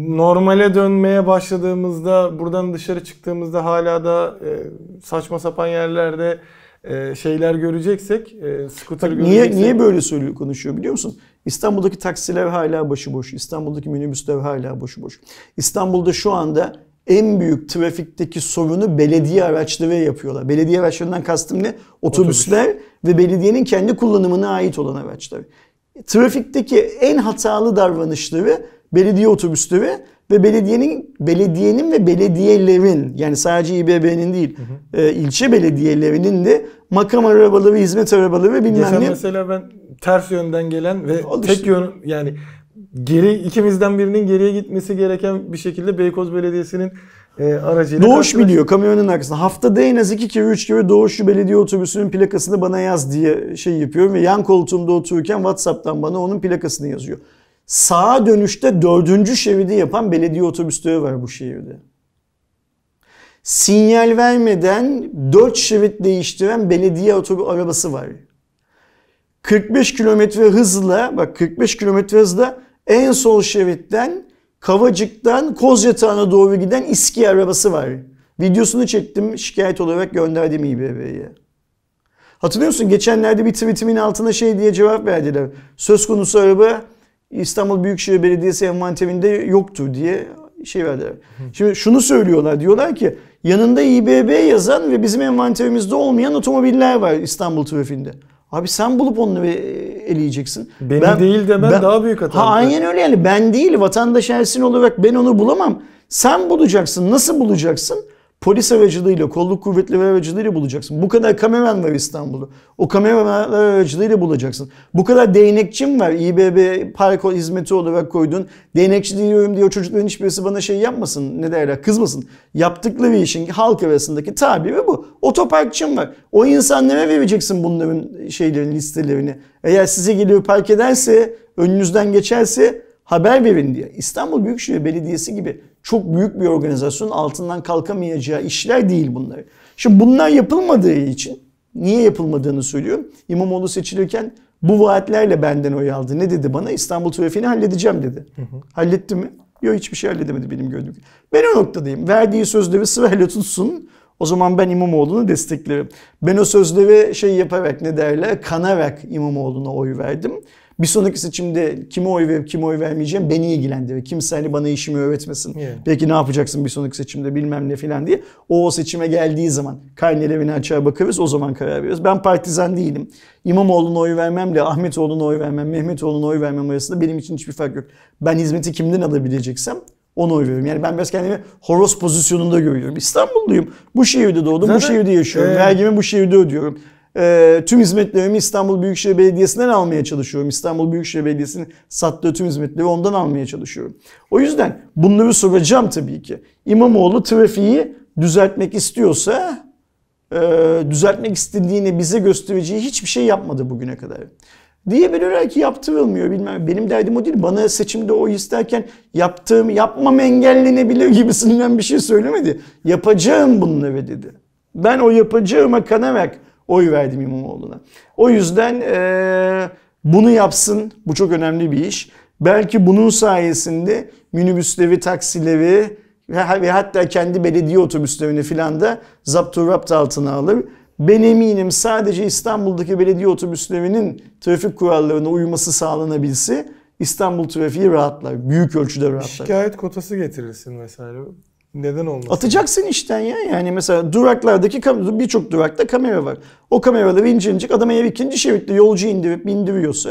normale dönmeye başladığımızda buradan dışarı çıktığımızda hala da e, saçma sapan yerlerde e, şeyler göreceksek, e, scooter Bak, Niye, niye böyle söylüyor, konuşuyor biliyor musun? İstanbul'daki taksiler hala başıboş. İstanbul'daki minibüsler hala başıboş. İstanbul'da şu anda en büyük trafikteki sorunu belediye araçları yapıyorlar. Belediye araçlarından kastım ne? Otobüsler Otobüs. ve belediyenin kendi kullanımına ait olan araçlar. Trafikteki en hatalı davranışları belediye otobüsleri ve belediyenin belediyenin ve belediyelerin yani sadece İBB'nin değil hı hı. E, ilçe belediyelerinin de makam arabaları, hizmet arabaları ve bilmem Geçen ne. mesela ben ters yönden gelen ve Al tek işte. yön yani geri ikimizden birinin geriye gitmesi gereken bir şekilde Beykoz Belediyesi'nin e, aracıyla Doğuş karşılaş... biliyor kamyonun arkasında. Haftada en az iki kere üç kere Doğuş belediye otobüsünün plakasını bana yaz diye şey yapıyorum ve yan koltuğumda otururken Whatsapp'tan bana onun plakasını yazıyor. Sağa dönüşte dördüncü şeridi yapan belediye otobüsleri var bu şehirde. Sinyal vermeden dört şerit değiştiren belediye otobüs arabası var. 45 kilometre hızla bak 45 kilometre hızla en sol şeritten Kavacık'tan Kozyatağı'na doğru giden iski arabası var. Videosunu çektim şikayet olarak gönderdim İBB'ye. Hatırlıyor Geçenlerde bir tweetimin altına şey diye cevap verdiler. Söz konusu araba İstanbul Büyükşehir Belediyesi envanterinde yoktu diye şey verdiler. Şimdi şunu söylüyorlar. Diyorlar ki yanında İBB yazan ve bizim envanterimizde olmayan otomobiller var İstanbul trafiğinde. Abi sen bulup onları eleyeceksin. Benim ben, değil demen ben, daha büyük hata. Ha, aynen öyle yani ben değil vatandaş Ersin olarak ben onu bulamam. Sen bulacaksın. Nasıl bulacaksın? Polis aracılığıyla, kolluk kuvvetleri aracılığıyla bulacaksın. Bu kadar kameraman var İstanbul'da. O kameramanlar aracılığıyla bulacaksın. Bu kadar değnekçim var. İBB park hizmeti olarak koyduğun. Değnekçi diyorum diyor. çocukların hiçbirisi bana şey yapmasın. Ne derler kızmasın. Yaptıkları işin halk arasındaki tabiri bu. Otoparkçım var. O insanlara vereceksin bunların şeylerin listelerini. Eğer size geliyor park ederse, önünüzden geçerse haber verin diye. İstanbul Büyükşehir Belediyesi gibi çok büyük bir organizasyonun altından kalkamayacağı işler değil bunlar. Şimdi bunlar yapılmadığı için niye yapılmadığını söylüyorum. İmamoğlu seçilirken bu vaatlerle benden oy aldı. Ne dedi bana? İstanbul trafiğini halledeceğim dedi. Hı hı. Halletti mi? Yok hiçbir şey halledemedi benim gördüğüm. Ben o noktadayım. Verdiği sözleri sırayla tutsun. O zaman ben İmamoğlu'nu desteklerim. Ben o sözleri şey yaparak ne derler kanarak İmamoğlu'na oy verdim. Bir sonraki seçimde kime oy verip kime oy vermeyeceğim beni ilgilendirir. Kimse hani bana işimi öğretmesin. Yeah. Peki ne yapacaksın bir sonraki seçimde bilmem ne filan diye. O, o seçime geldiği zaman karnelerini açığa bakarız o zaman karar veriyoruz. Ben partizan değilim. İmamoğlu'na oy vermemle Ahmetoğlu'na oy vermem, Mehmetoğlu'na oy vermem arasında benim için hiçbir fark yok. Ben hizmeti kimden alabileceksem ona oy veriyorum. Yani ben biraz kendimi horoz pozisyonunda görüyorum. İstanbulluyum. Bu şehirde doğdum, Zaten, bu şehirde yaşıyorum. E... Vergimi bu şehirde ödüyorum e, tüm hizmetlerimi İstanbul Büyükşehir Belediyesi'nden almaya çalışıyorum. İstanbul Büyükşehir Belediyesi'nin sattığı tüm hizmetleri ondan almaya çalışıyorum. O yüzden bunları soracağım tabii ki. İmamoğlu trafiği düzeltmek istiyorsa e, düzeltmek istediğini bize göstereceği hiçbir şey yapmadı bugüne kadar. Diyebilirler ki yaptırılmıyor bilmem. Benim derdim o değil. Bana seçimde o isterken yaptığım, yapmam engellenebilir gibisinden bir şey söylemedi. Yapacağım bunları dedi. Ben o yapacağıma kanarak oy verdim İmamoğlu'na. O yüzden e, bunu yapsın. Bu çok önemli bir iş. Belki bunun sayesinde minibüsleri, taksileri ve hatta kendi belediye otobüslerini filan da zapturapt altına alır. Ben eminim sadece İstanbul'daki belediye otobüslerinin trafik kurallarına uyması sağlanabilse İstanbul trafiği rahatlar. Büyük ölçüde rahatlar. Şikayet kotası getirilsin mesela. Neden olmasın? Atacaksın işten ya. Yani mesela duraklardaki birçok durakta kamera var. O kameraları incelenecek. Adam eğer ikinci şeritte yolcu indirip bindiriyorsa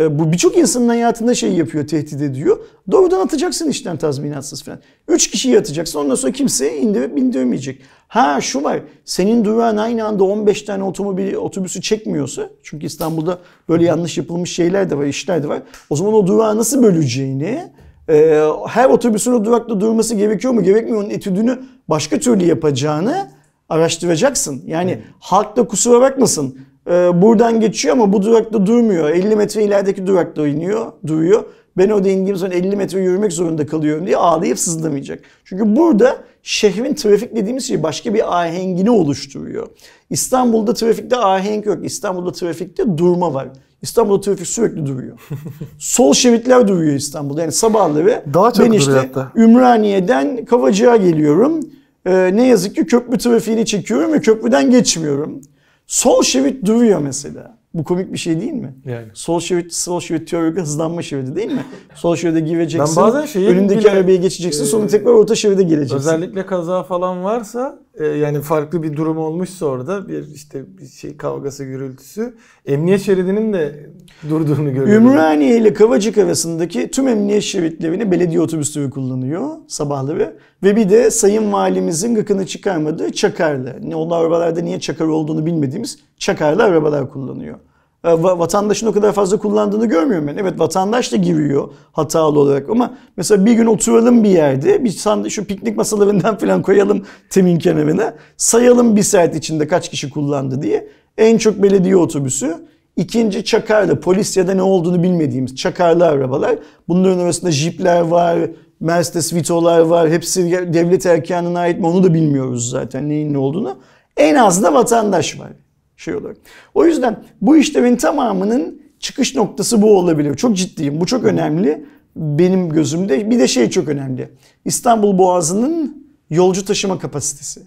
e, bu birçok insanın hayatında şey yapıyor, tehdit ediyor. Doğrudan atacaksın işten tazminatsız falan. Üç kişiyi atacaksın ondan sonra kimse indirip bindirmeyecek. Ha şu var, senin durağın aynı anda 15 tane otomobili, otobüsü çekmiyorsa, çünkü İstanbul'da böyle yanlış yapılmış şeyler de var, işler de var. O zaman o durağı nasıl böleceğini, e, her otobüsün o durakta durması gerekiyor mu gerekmiyor Onun etüdünü başka türlü yapacağını araştıracaksın. Yani evet. halk da kusura bakmasın e, buradan geçiyor ama bu durakta durmuyor. 50 metre ilerideki durakta iniyor, duruyor. Ben orada indiğim zaman 50 metre yürümek zorunda kalıyorum diye ağlayıp sızlamayacak. Çünkü burada şehrin trafik dediğimiz şey başka bir ahengini oluşturuyor. İstanbul'da trafikte ahenk yok. İstanbul'da trafikte durma var. İstanbul'da trafik sürekli duruyor. Sol şeritler duruyor İstanbul'da. Yani sabahları Daha çok ben işte hatta. Ümraniye'den Kavacık'a geliyorum. Ee, ne yazık ki köprü trafiğini çekiyorum ve köprüden geçmiyorum. Sol şerit duruyor mesela. Bu komik bir şey değil mi? Yani. Sol şerit, sol şerit teoride hızlanma şeridi değil mi? Sol şeride gireceksin. bazen önündeki bile, arabaya geçeceksin. E, sonra tekrar orta şeride geleceksin. Özellikle kaza falan varsa e, yani farklı bir durum olmuşsa orada bir işte bir şey kavgası gürültüsü. Emniyet şeridinin de durduğunu görüyorum. Ümraniye ile Kavacık arasındaki tüm emniyet şeritlerini belediye otobüsleri kullanıyor sabahları. Ve bir de Sayın Valimizin gıkını çıkarmadığı Çakarlı. Onlar arabalarda niye Çakar olduğunu bilmediğimiz Çakarlı arabalar kullanıyor ee, vatandaşın o kadar fazla kullandığını görmüyorum ben. Evet vatandaş da giriyor hatalı olarak ama mesela bir gün oturalım bir yerde bir sand- şu piknik masalarından falan koyalım temin kenarına sayalım bir saat içinde kaç kişi kullandı diye. En çok belediye otobüsü İkinci çakarlı polis ya da ne olduğunu bilmediğimiz çakarlı arabalar. Bunların arasında jipler var, Mercedes Vito'lar var. Hepsi devlet erkanına ait mi onu da bilmiyoruz zaten neyin ne olduğunu. En az da vatandaş var şey olur. O yüzden bu işlemin tamamının çıkış noktası bu olabilir. Çok ciddiyim. Bu çok önemli benim gözümde. Bir de şey çok önemli. İstanbul Boğazı'nın yolcu taşıma kapasitesi.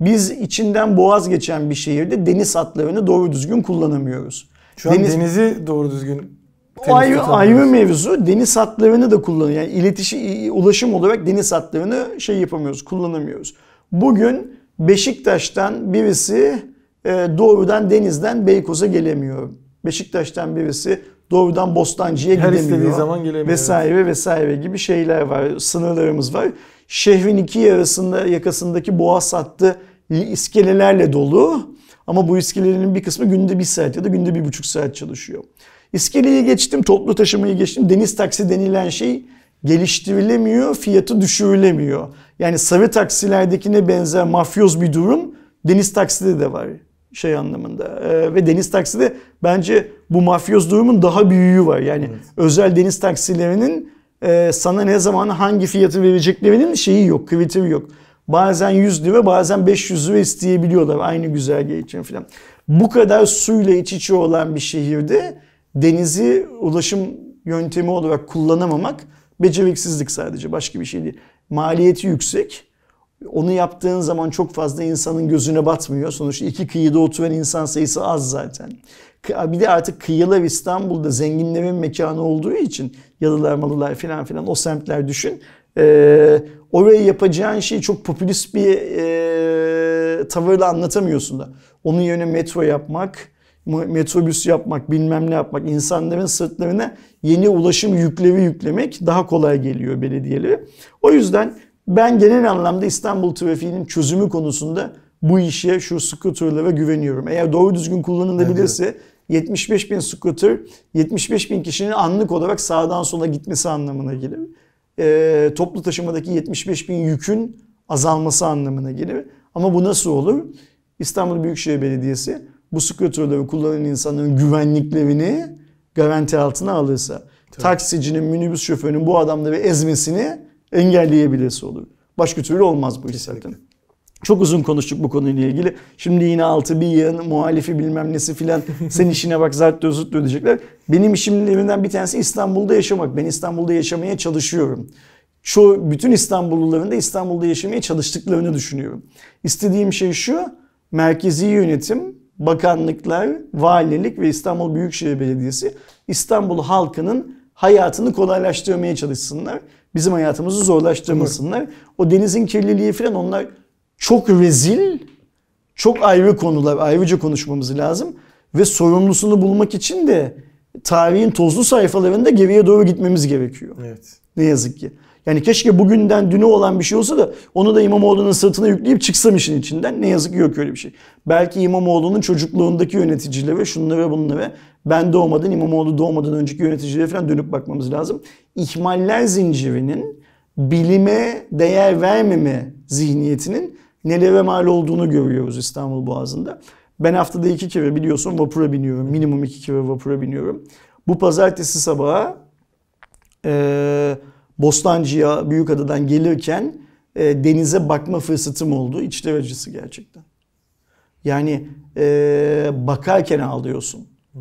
Biz içinden boğaz geçen bir şehirde deniz hatlarını doğru düzgün kullanamıyoruz. Şu deniz... denizi doğru düzgün o ayrı, ayrı mevzu deniz hatlarını da kullanıyor. Yani iletişim, ulaşım olarak deniz hatlarını şey yapamıyoruz, kullanamıyoruz. Bugün Beşiktaş'tan birisi e, doğrudan denizden Beykoz'a gelemiyor. Beşiktaş'tan birisi doğrudan Bostancı'ya Her gidemiyor. Her istediği zaman gelemiyor. Vesaire vesaire gibi şeyler var. Sınırlarımız var. Şehrin iki yarısında yakasındaki boğaz hattı iskelelerle dolu. Ama bu iskelelerin bir kısmı günde bir saat ya da günde bir buçuk saat çalışıyor. İskeleyi geçtim, toplu taşımayı geçtim. Deniz taksi denilen şey geliştirilemiyor, fiyatı düşürülemiyor. Yani sarı taksilerdekine benzer mafyoz bir durum deniz takside de var şey anlamında. Ee, ve deniz takside bence bu mafyoz durumun daha büyüğü var. Yani evet. özel deniz taksilerinin e, sana ne zaman hangi fiyatı vereceklerinin şeyi yok, kriteri yok. Bazen 100 ve bazen 500 lira isteyebiliyorlar aynı güzergah için filan. Bu kadar suyla iç içe olan bir şehirde denizi ulaşım yöntemi olarak kullanamamak beceriksizlik sadece başka bir şey değil. Maliyeti yüksek. Onu yaptığın zaman çok fazla insanın gözüne batmıyor. Sonuçta iki kıyıda oturan insan sayısı az zaten. Bir de artık kıyılar İstanbul'da zenginlerin mekanı olduğu için yalılar malılar filan filan o semtler düşün e, ee, oraya yapacağın şey çok popülist bir e, tavırla anlatamıyorsun da. Onun yerine metro yapmak, metrobüs yapmak, bilmem ne yapmak, insanların sırtlarına yeni ulaşım yüklevi yüklemek daha kolay geliyor belediyelere. O yüzden ben genel anlamda İstanbul trafiğinin çözümü konusunda bu işe şu scooterlara güveniyorum. Eğer doğru düzgün kullanılabilirse evet. 75 bin scooter 75 bin kişinin anlık olarak sağdan sola gitmesi anlamına gelir e, toplu taşımadaki 75 bin yükün azalması anlamına gelir. Ama bu nasıl olur? İstanbul Büyükşehir Belediyesi bu skutörleri kullanan insanların güvenliklerini garanti altına alırsa Tabii. taksicinin, minibüs şoförünün bu adamları ezmesini engelleyebilirse olur. Başka türlü olmaz bu iş zaten. Çok uzun konuştuk bu konuyla ilgili. Şimdi yine altı bir yığın muhalifi bilmem nesi filan sen işine bak zart diyor dönecekler. diyor diyecekler. Benim işimlerimden bir tanesi İstanbul'da yaşamak. Ben İstanbul'da yaşamaya çalışıyorum. Çoğu, bütün İstanbulluların da İstanbul'da yaşamaya çalıştıklarını düşünüyorum. İstediğim şey şu merkezi yönetim, bakanlıklar, valilik ve İstanbul Büyükşehir Belediyesi İstanbul halkının hayatını kolaylaştırmaya çalışsınlar. Bizim hayatımızı zorlaştırmasınlar. O denizin kirliliği falan onlar çok rezil, çok ayrı konular, ayrıca konuşmamız lazım. Ve sorumlusunu bulmak için de tarihin tozlu sayfalarında geriye doğru gitmemiz gerekiyor. Evet. Ne yazık ki. Yani keşke bugünden düne olan bir şey olsa da onu da İmamoğlu'nun sırtına yükleyip çıksam işin içinden. Ne yazık ki yok öyle bir şey. Belki İmamoğlu'nun çocukluğundaki yöneticilere, şunlara bunlara, ben doğmadan, İmamoğlu doğmadan önceki yöneticilere falan dönüp bakmamız lazım. İhmaller zincirinin bilime değer vermeme zihniyetinin nelere mal olduğunu görüyoruz İstanbul Boğazı'nda. Ben haftada iki kere biliyorsun vapura biniyorum. Minimum iki kere vapura biniyorum. Bu pazartesi sabahı e, Bostancı'ya Büyükada'dan gelirken e, denize bakma fırsatım oldu. İçler acısı gerçekten. Yani e, bakarken ağlıyorsun. Hı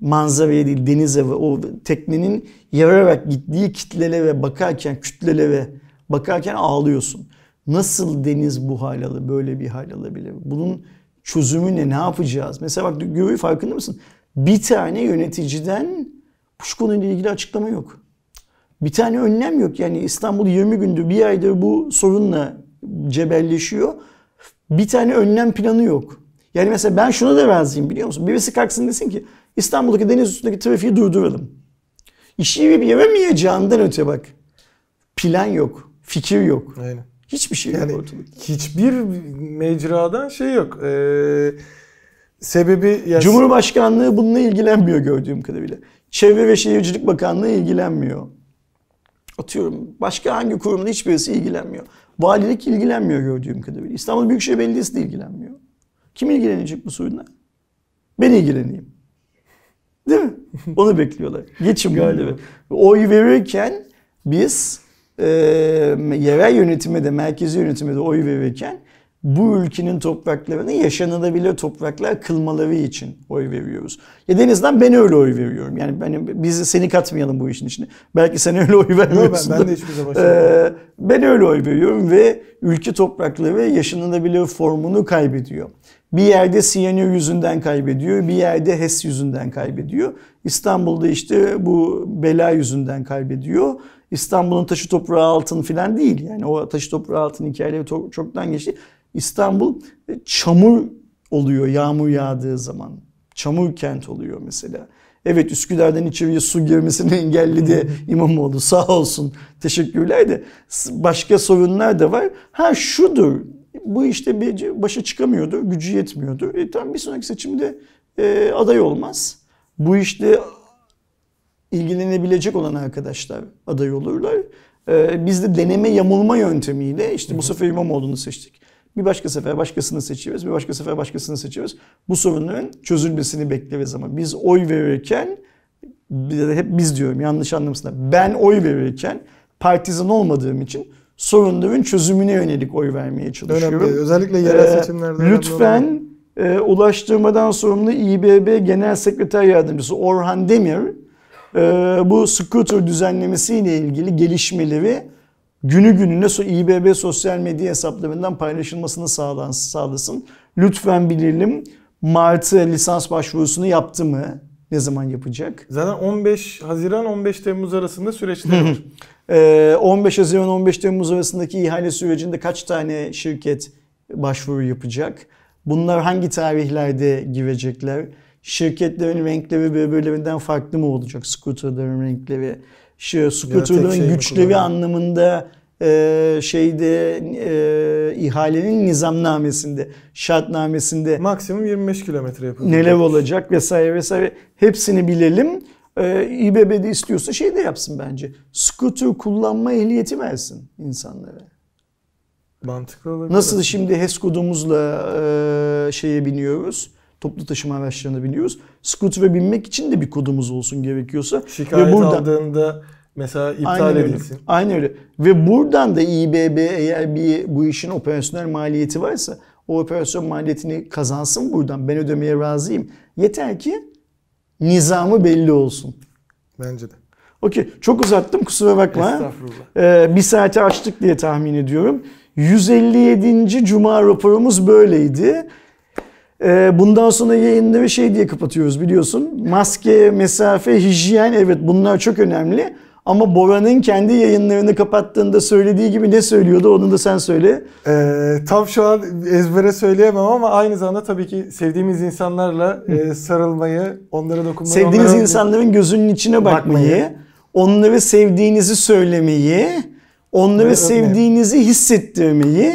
Manzaraya değil denize ve o teknenin yararak gittiği kitlelere bakarken, kütlelere bakarken ağlıyorsun. Nasıl deniz bu hal alır, böyle bir hal alabilir? Bunun çözümü ne, ne yapacağız? Mesela bak göğü farkında mısın? Bir tane yöneticiden bu konuyla ilgili açıklama yok. Bir tane önlem yok. Yani İstanbul 20 gündür, bir aydır bu sorunla cebelleşiyor. Bir tane önlem planı yok. Yani mesela ben şuna da razıyım biliyor musun? Birisi kalksın desin ki İstanbul'daki deniz üstündeki trafiği durduralım. İşi bir yememeyeceğinden öte bak. Plan yok, fikir yok. Aynen. Hiçbir şey yani yok ortalıkta. Hiçbir mecradan şey yok. Ee, sebebi... Yani... Cumhurbaşkanlığı bununla ilgilenmiyor gördüğüm kadarıyla. Çevre ve Şehircilik Bakanlığı ilgilenmiyor. Atıyorum başka hangi kurumun hiçbirisi ilgilenmiyor. Valilik ilgilenmiyor gördüğüm kadarıyla. İstanbul Büyükşehir Belediyesi de ilgilenmiyor. Kim ilgilenecek bu sorunla? Ben ilgileneyim. Değil mi? Onu bekliyorlar. Geçim galiba. Oy verirken biz yerel yönetime de merkezi yönetime de oy verirken bu ülkenin topraklarını yaşanılabilir topraklar kılmaları için oy veriyoruz. Ya en azından ben öyle oy veriyorum. Yani ben, biz seni katmayalım bu işin içine. Belki sen öyle oy vermiyorsun. ben, ben de hiçbir zaman ee, Ben öyle oy veriyorum ve ülke toprakları yaşanılabilir formunu kaybediyor. Bir yerde siyanür yüzünden kaybediyor, bir yerde HES yüzünden kaybediyor. İstanbul'da işte bu bela yüzünden kaybediyor. İstanbul'un taşı toprağı altın filan değil. Yani o taşı toprağı altın hikayeleri to- çoktan geçti. İstanbul e, çamur oluyor yağmur yağdığı zaman. Çamur kent oluyor mesela. Evet Üsküdar'dan içeriye su girmesini engelledi İmamoğlu sağ olsun teşekkürler de başka sorunlar da var. Ha şudur bu işte bir başa çıkamıyordu gücü yetmiyordu. E, tam bir sonraki seçimde e, aday olmaz. Bu işte ilgilenebilecek olan arkadaşlar aday olurlar. Ee, biz de deneme yamulma yöntemiyle işte bu sefer İmamoğlu'nu seçtik. Bir başka sefer başkasını seçiyoruz, bir başka sefer başkasını seçiyoruz. Bu sorunların çözülmesini bekleriz ama biz oy verirken, hep biz diyorum yanlış anlamasınlar, ben oy verirken partizan olmadığım için sorunların çözümüne yönelik oy vermeye çalışıyorum. Önemli. Özellikle ee, yerel seçimlerde. Ee, lütfen e, ulaştırmadan sorumlu İBB Genel Sekreter Yardımcısı Orhan Demir ee, bu scooter düzenlemesiyle ilgili gelişmeleri günü gününe İBB sosyal medya hesaplarından paylaşılmasını sağlasın. Lütfen bilelim Mart'ı lisans başvurusunu yaptı mı? Ne zaman yapacak? Zaten 15 Haziran 15 Temmuz arasında süreçler var. 15 ee, Haziran 15 Temmuz arasındaki ihale sürecinde kaç tane şirket başvuru yapacak? Bunlar hangi tarihlerde girecekler? şirketlerin renkleri birbirlerinden farklı mı olacak scooterların renkleri? Şu, scooterların şey güçleri anlamında e, şeyde e, ihalenin nizamnamesinde, şartnamesinde maksimum 25 kilometre yapılacak. Neler olacak vesaire vesaire hepsini bilelim. E, İBB de istiyorsa şey de yapsın bence. Scooter kullanma ehliyeti versin insanlara. Mantıklı olabilir. Nasıl şimdi HESCOD'umuzla e, şeye biniyoruz? toplu taşıma araçlarına biniyoruz. Scooter'a binmek için de bir kodumuz olsun gerekiyorsa. Şikayet ve burada, aldığında mesela iptal aynen edilsin. Öyle, aynen öyle. Ve buradan da İBB eğer bir bu işin operasyonel maliyeti varsa o operasyon maliyetini kazansın buradan. Ben ödemeye razıyım. Yeter ki nizamı belli olsun. Bence de. Okey. Çok uzattım kusura bakma. Estağfurullah. Ee, bir saate açtık diye tahmin ediyorum. 157. Cuma raporumuz böyleydi. Ee, bundan sonra yayınları şey diye kapatıyoruz biliyorsun. Maske, mesafe, hijyen evet bunlar çok önemli. Ama Bora'nın kendi yayınlarını kapattığında söylediği gibi ne söylüyordu onu da sen söyle. Ee, tam şu an ezbere söyleyemem ama aynı zamanda tabii ki sevdiğimiz insanlarla e, sarılmayı, onlara dokunmayı... Sevdiğiniz onlara... insanların gözünün içine bakmayı, bakmayı, onları sevdiğinizi söylemeyi, onları sevdiğinizi hissettirmeyi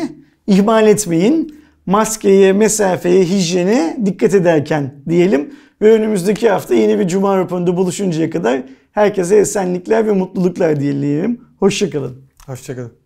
ihmal etmeyin maskeye, mesafeye, hijyene dikkat ederken diyelim. Ve önümüzdeki hafta yeni bir cuma raporunda buluşuncaya kadar herkese esenlikler ve mutluluklar dileyelim. Hoşçakalın. Hoşçakalın.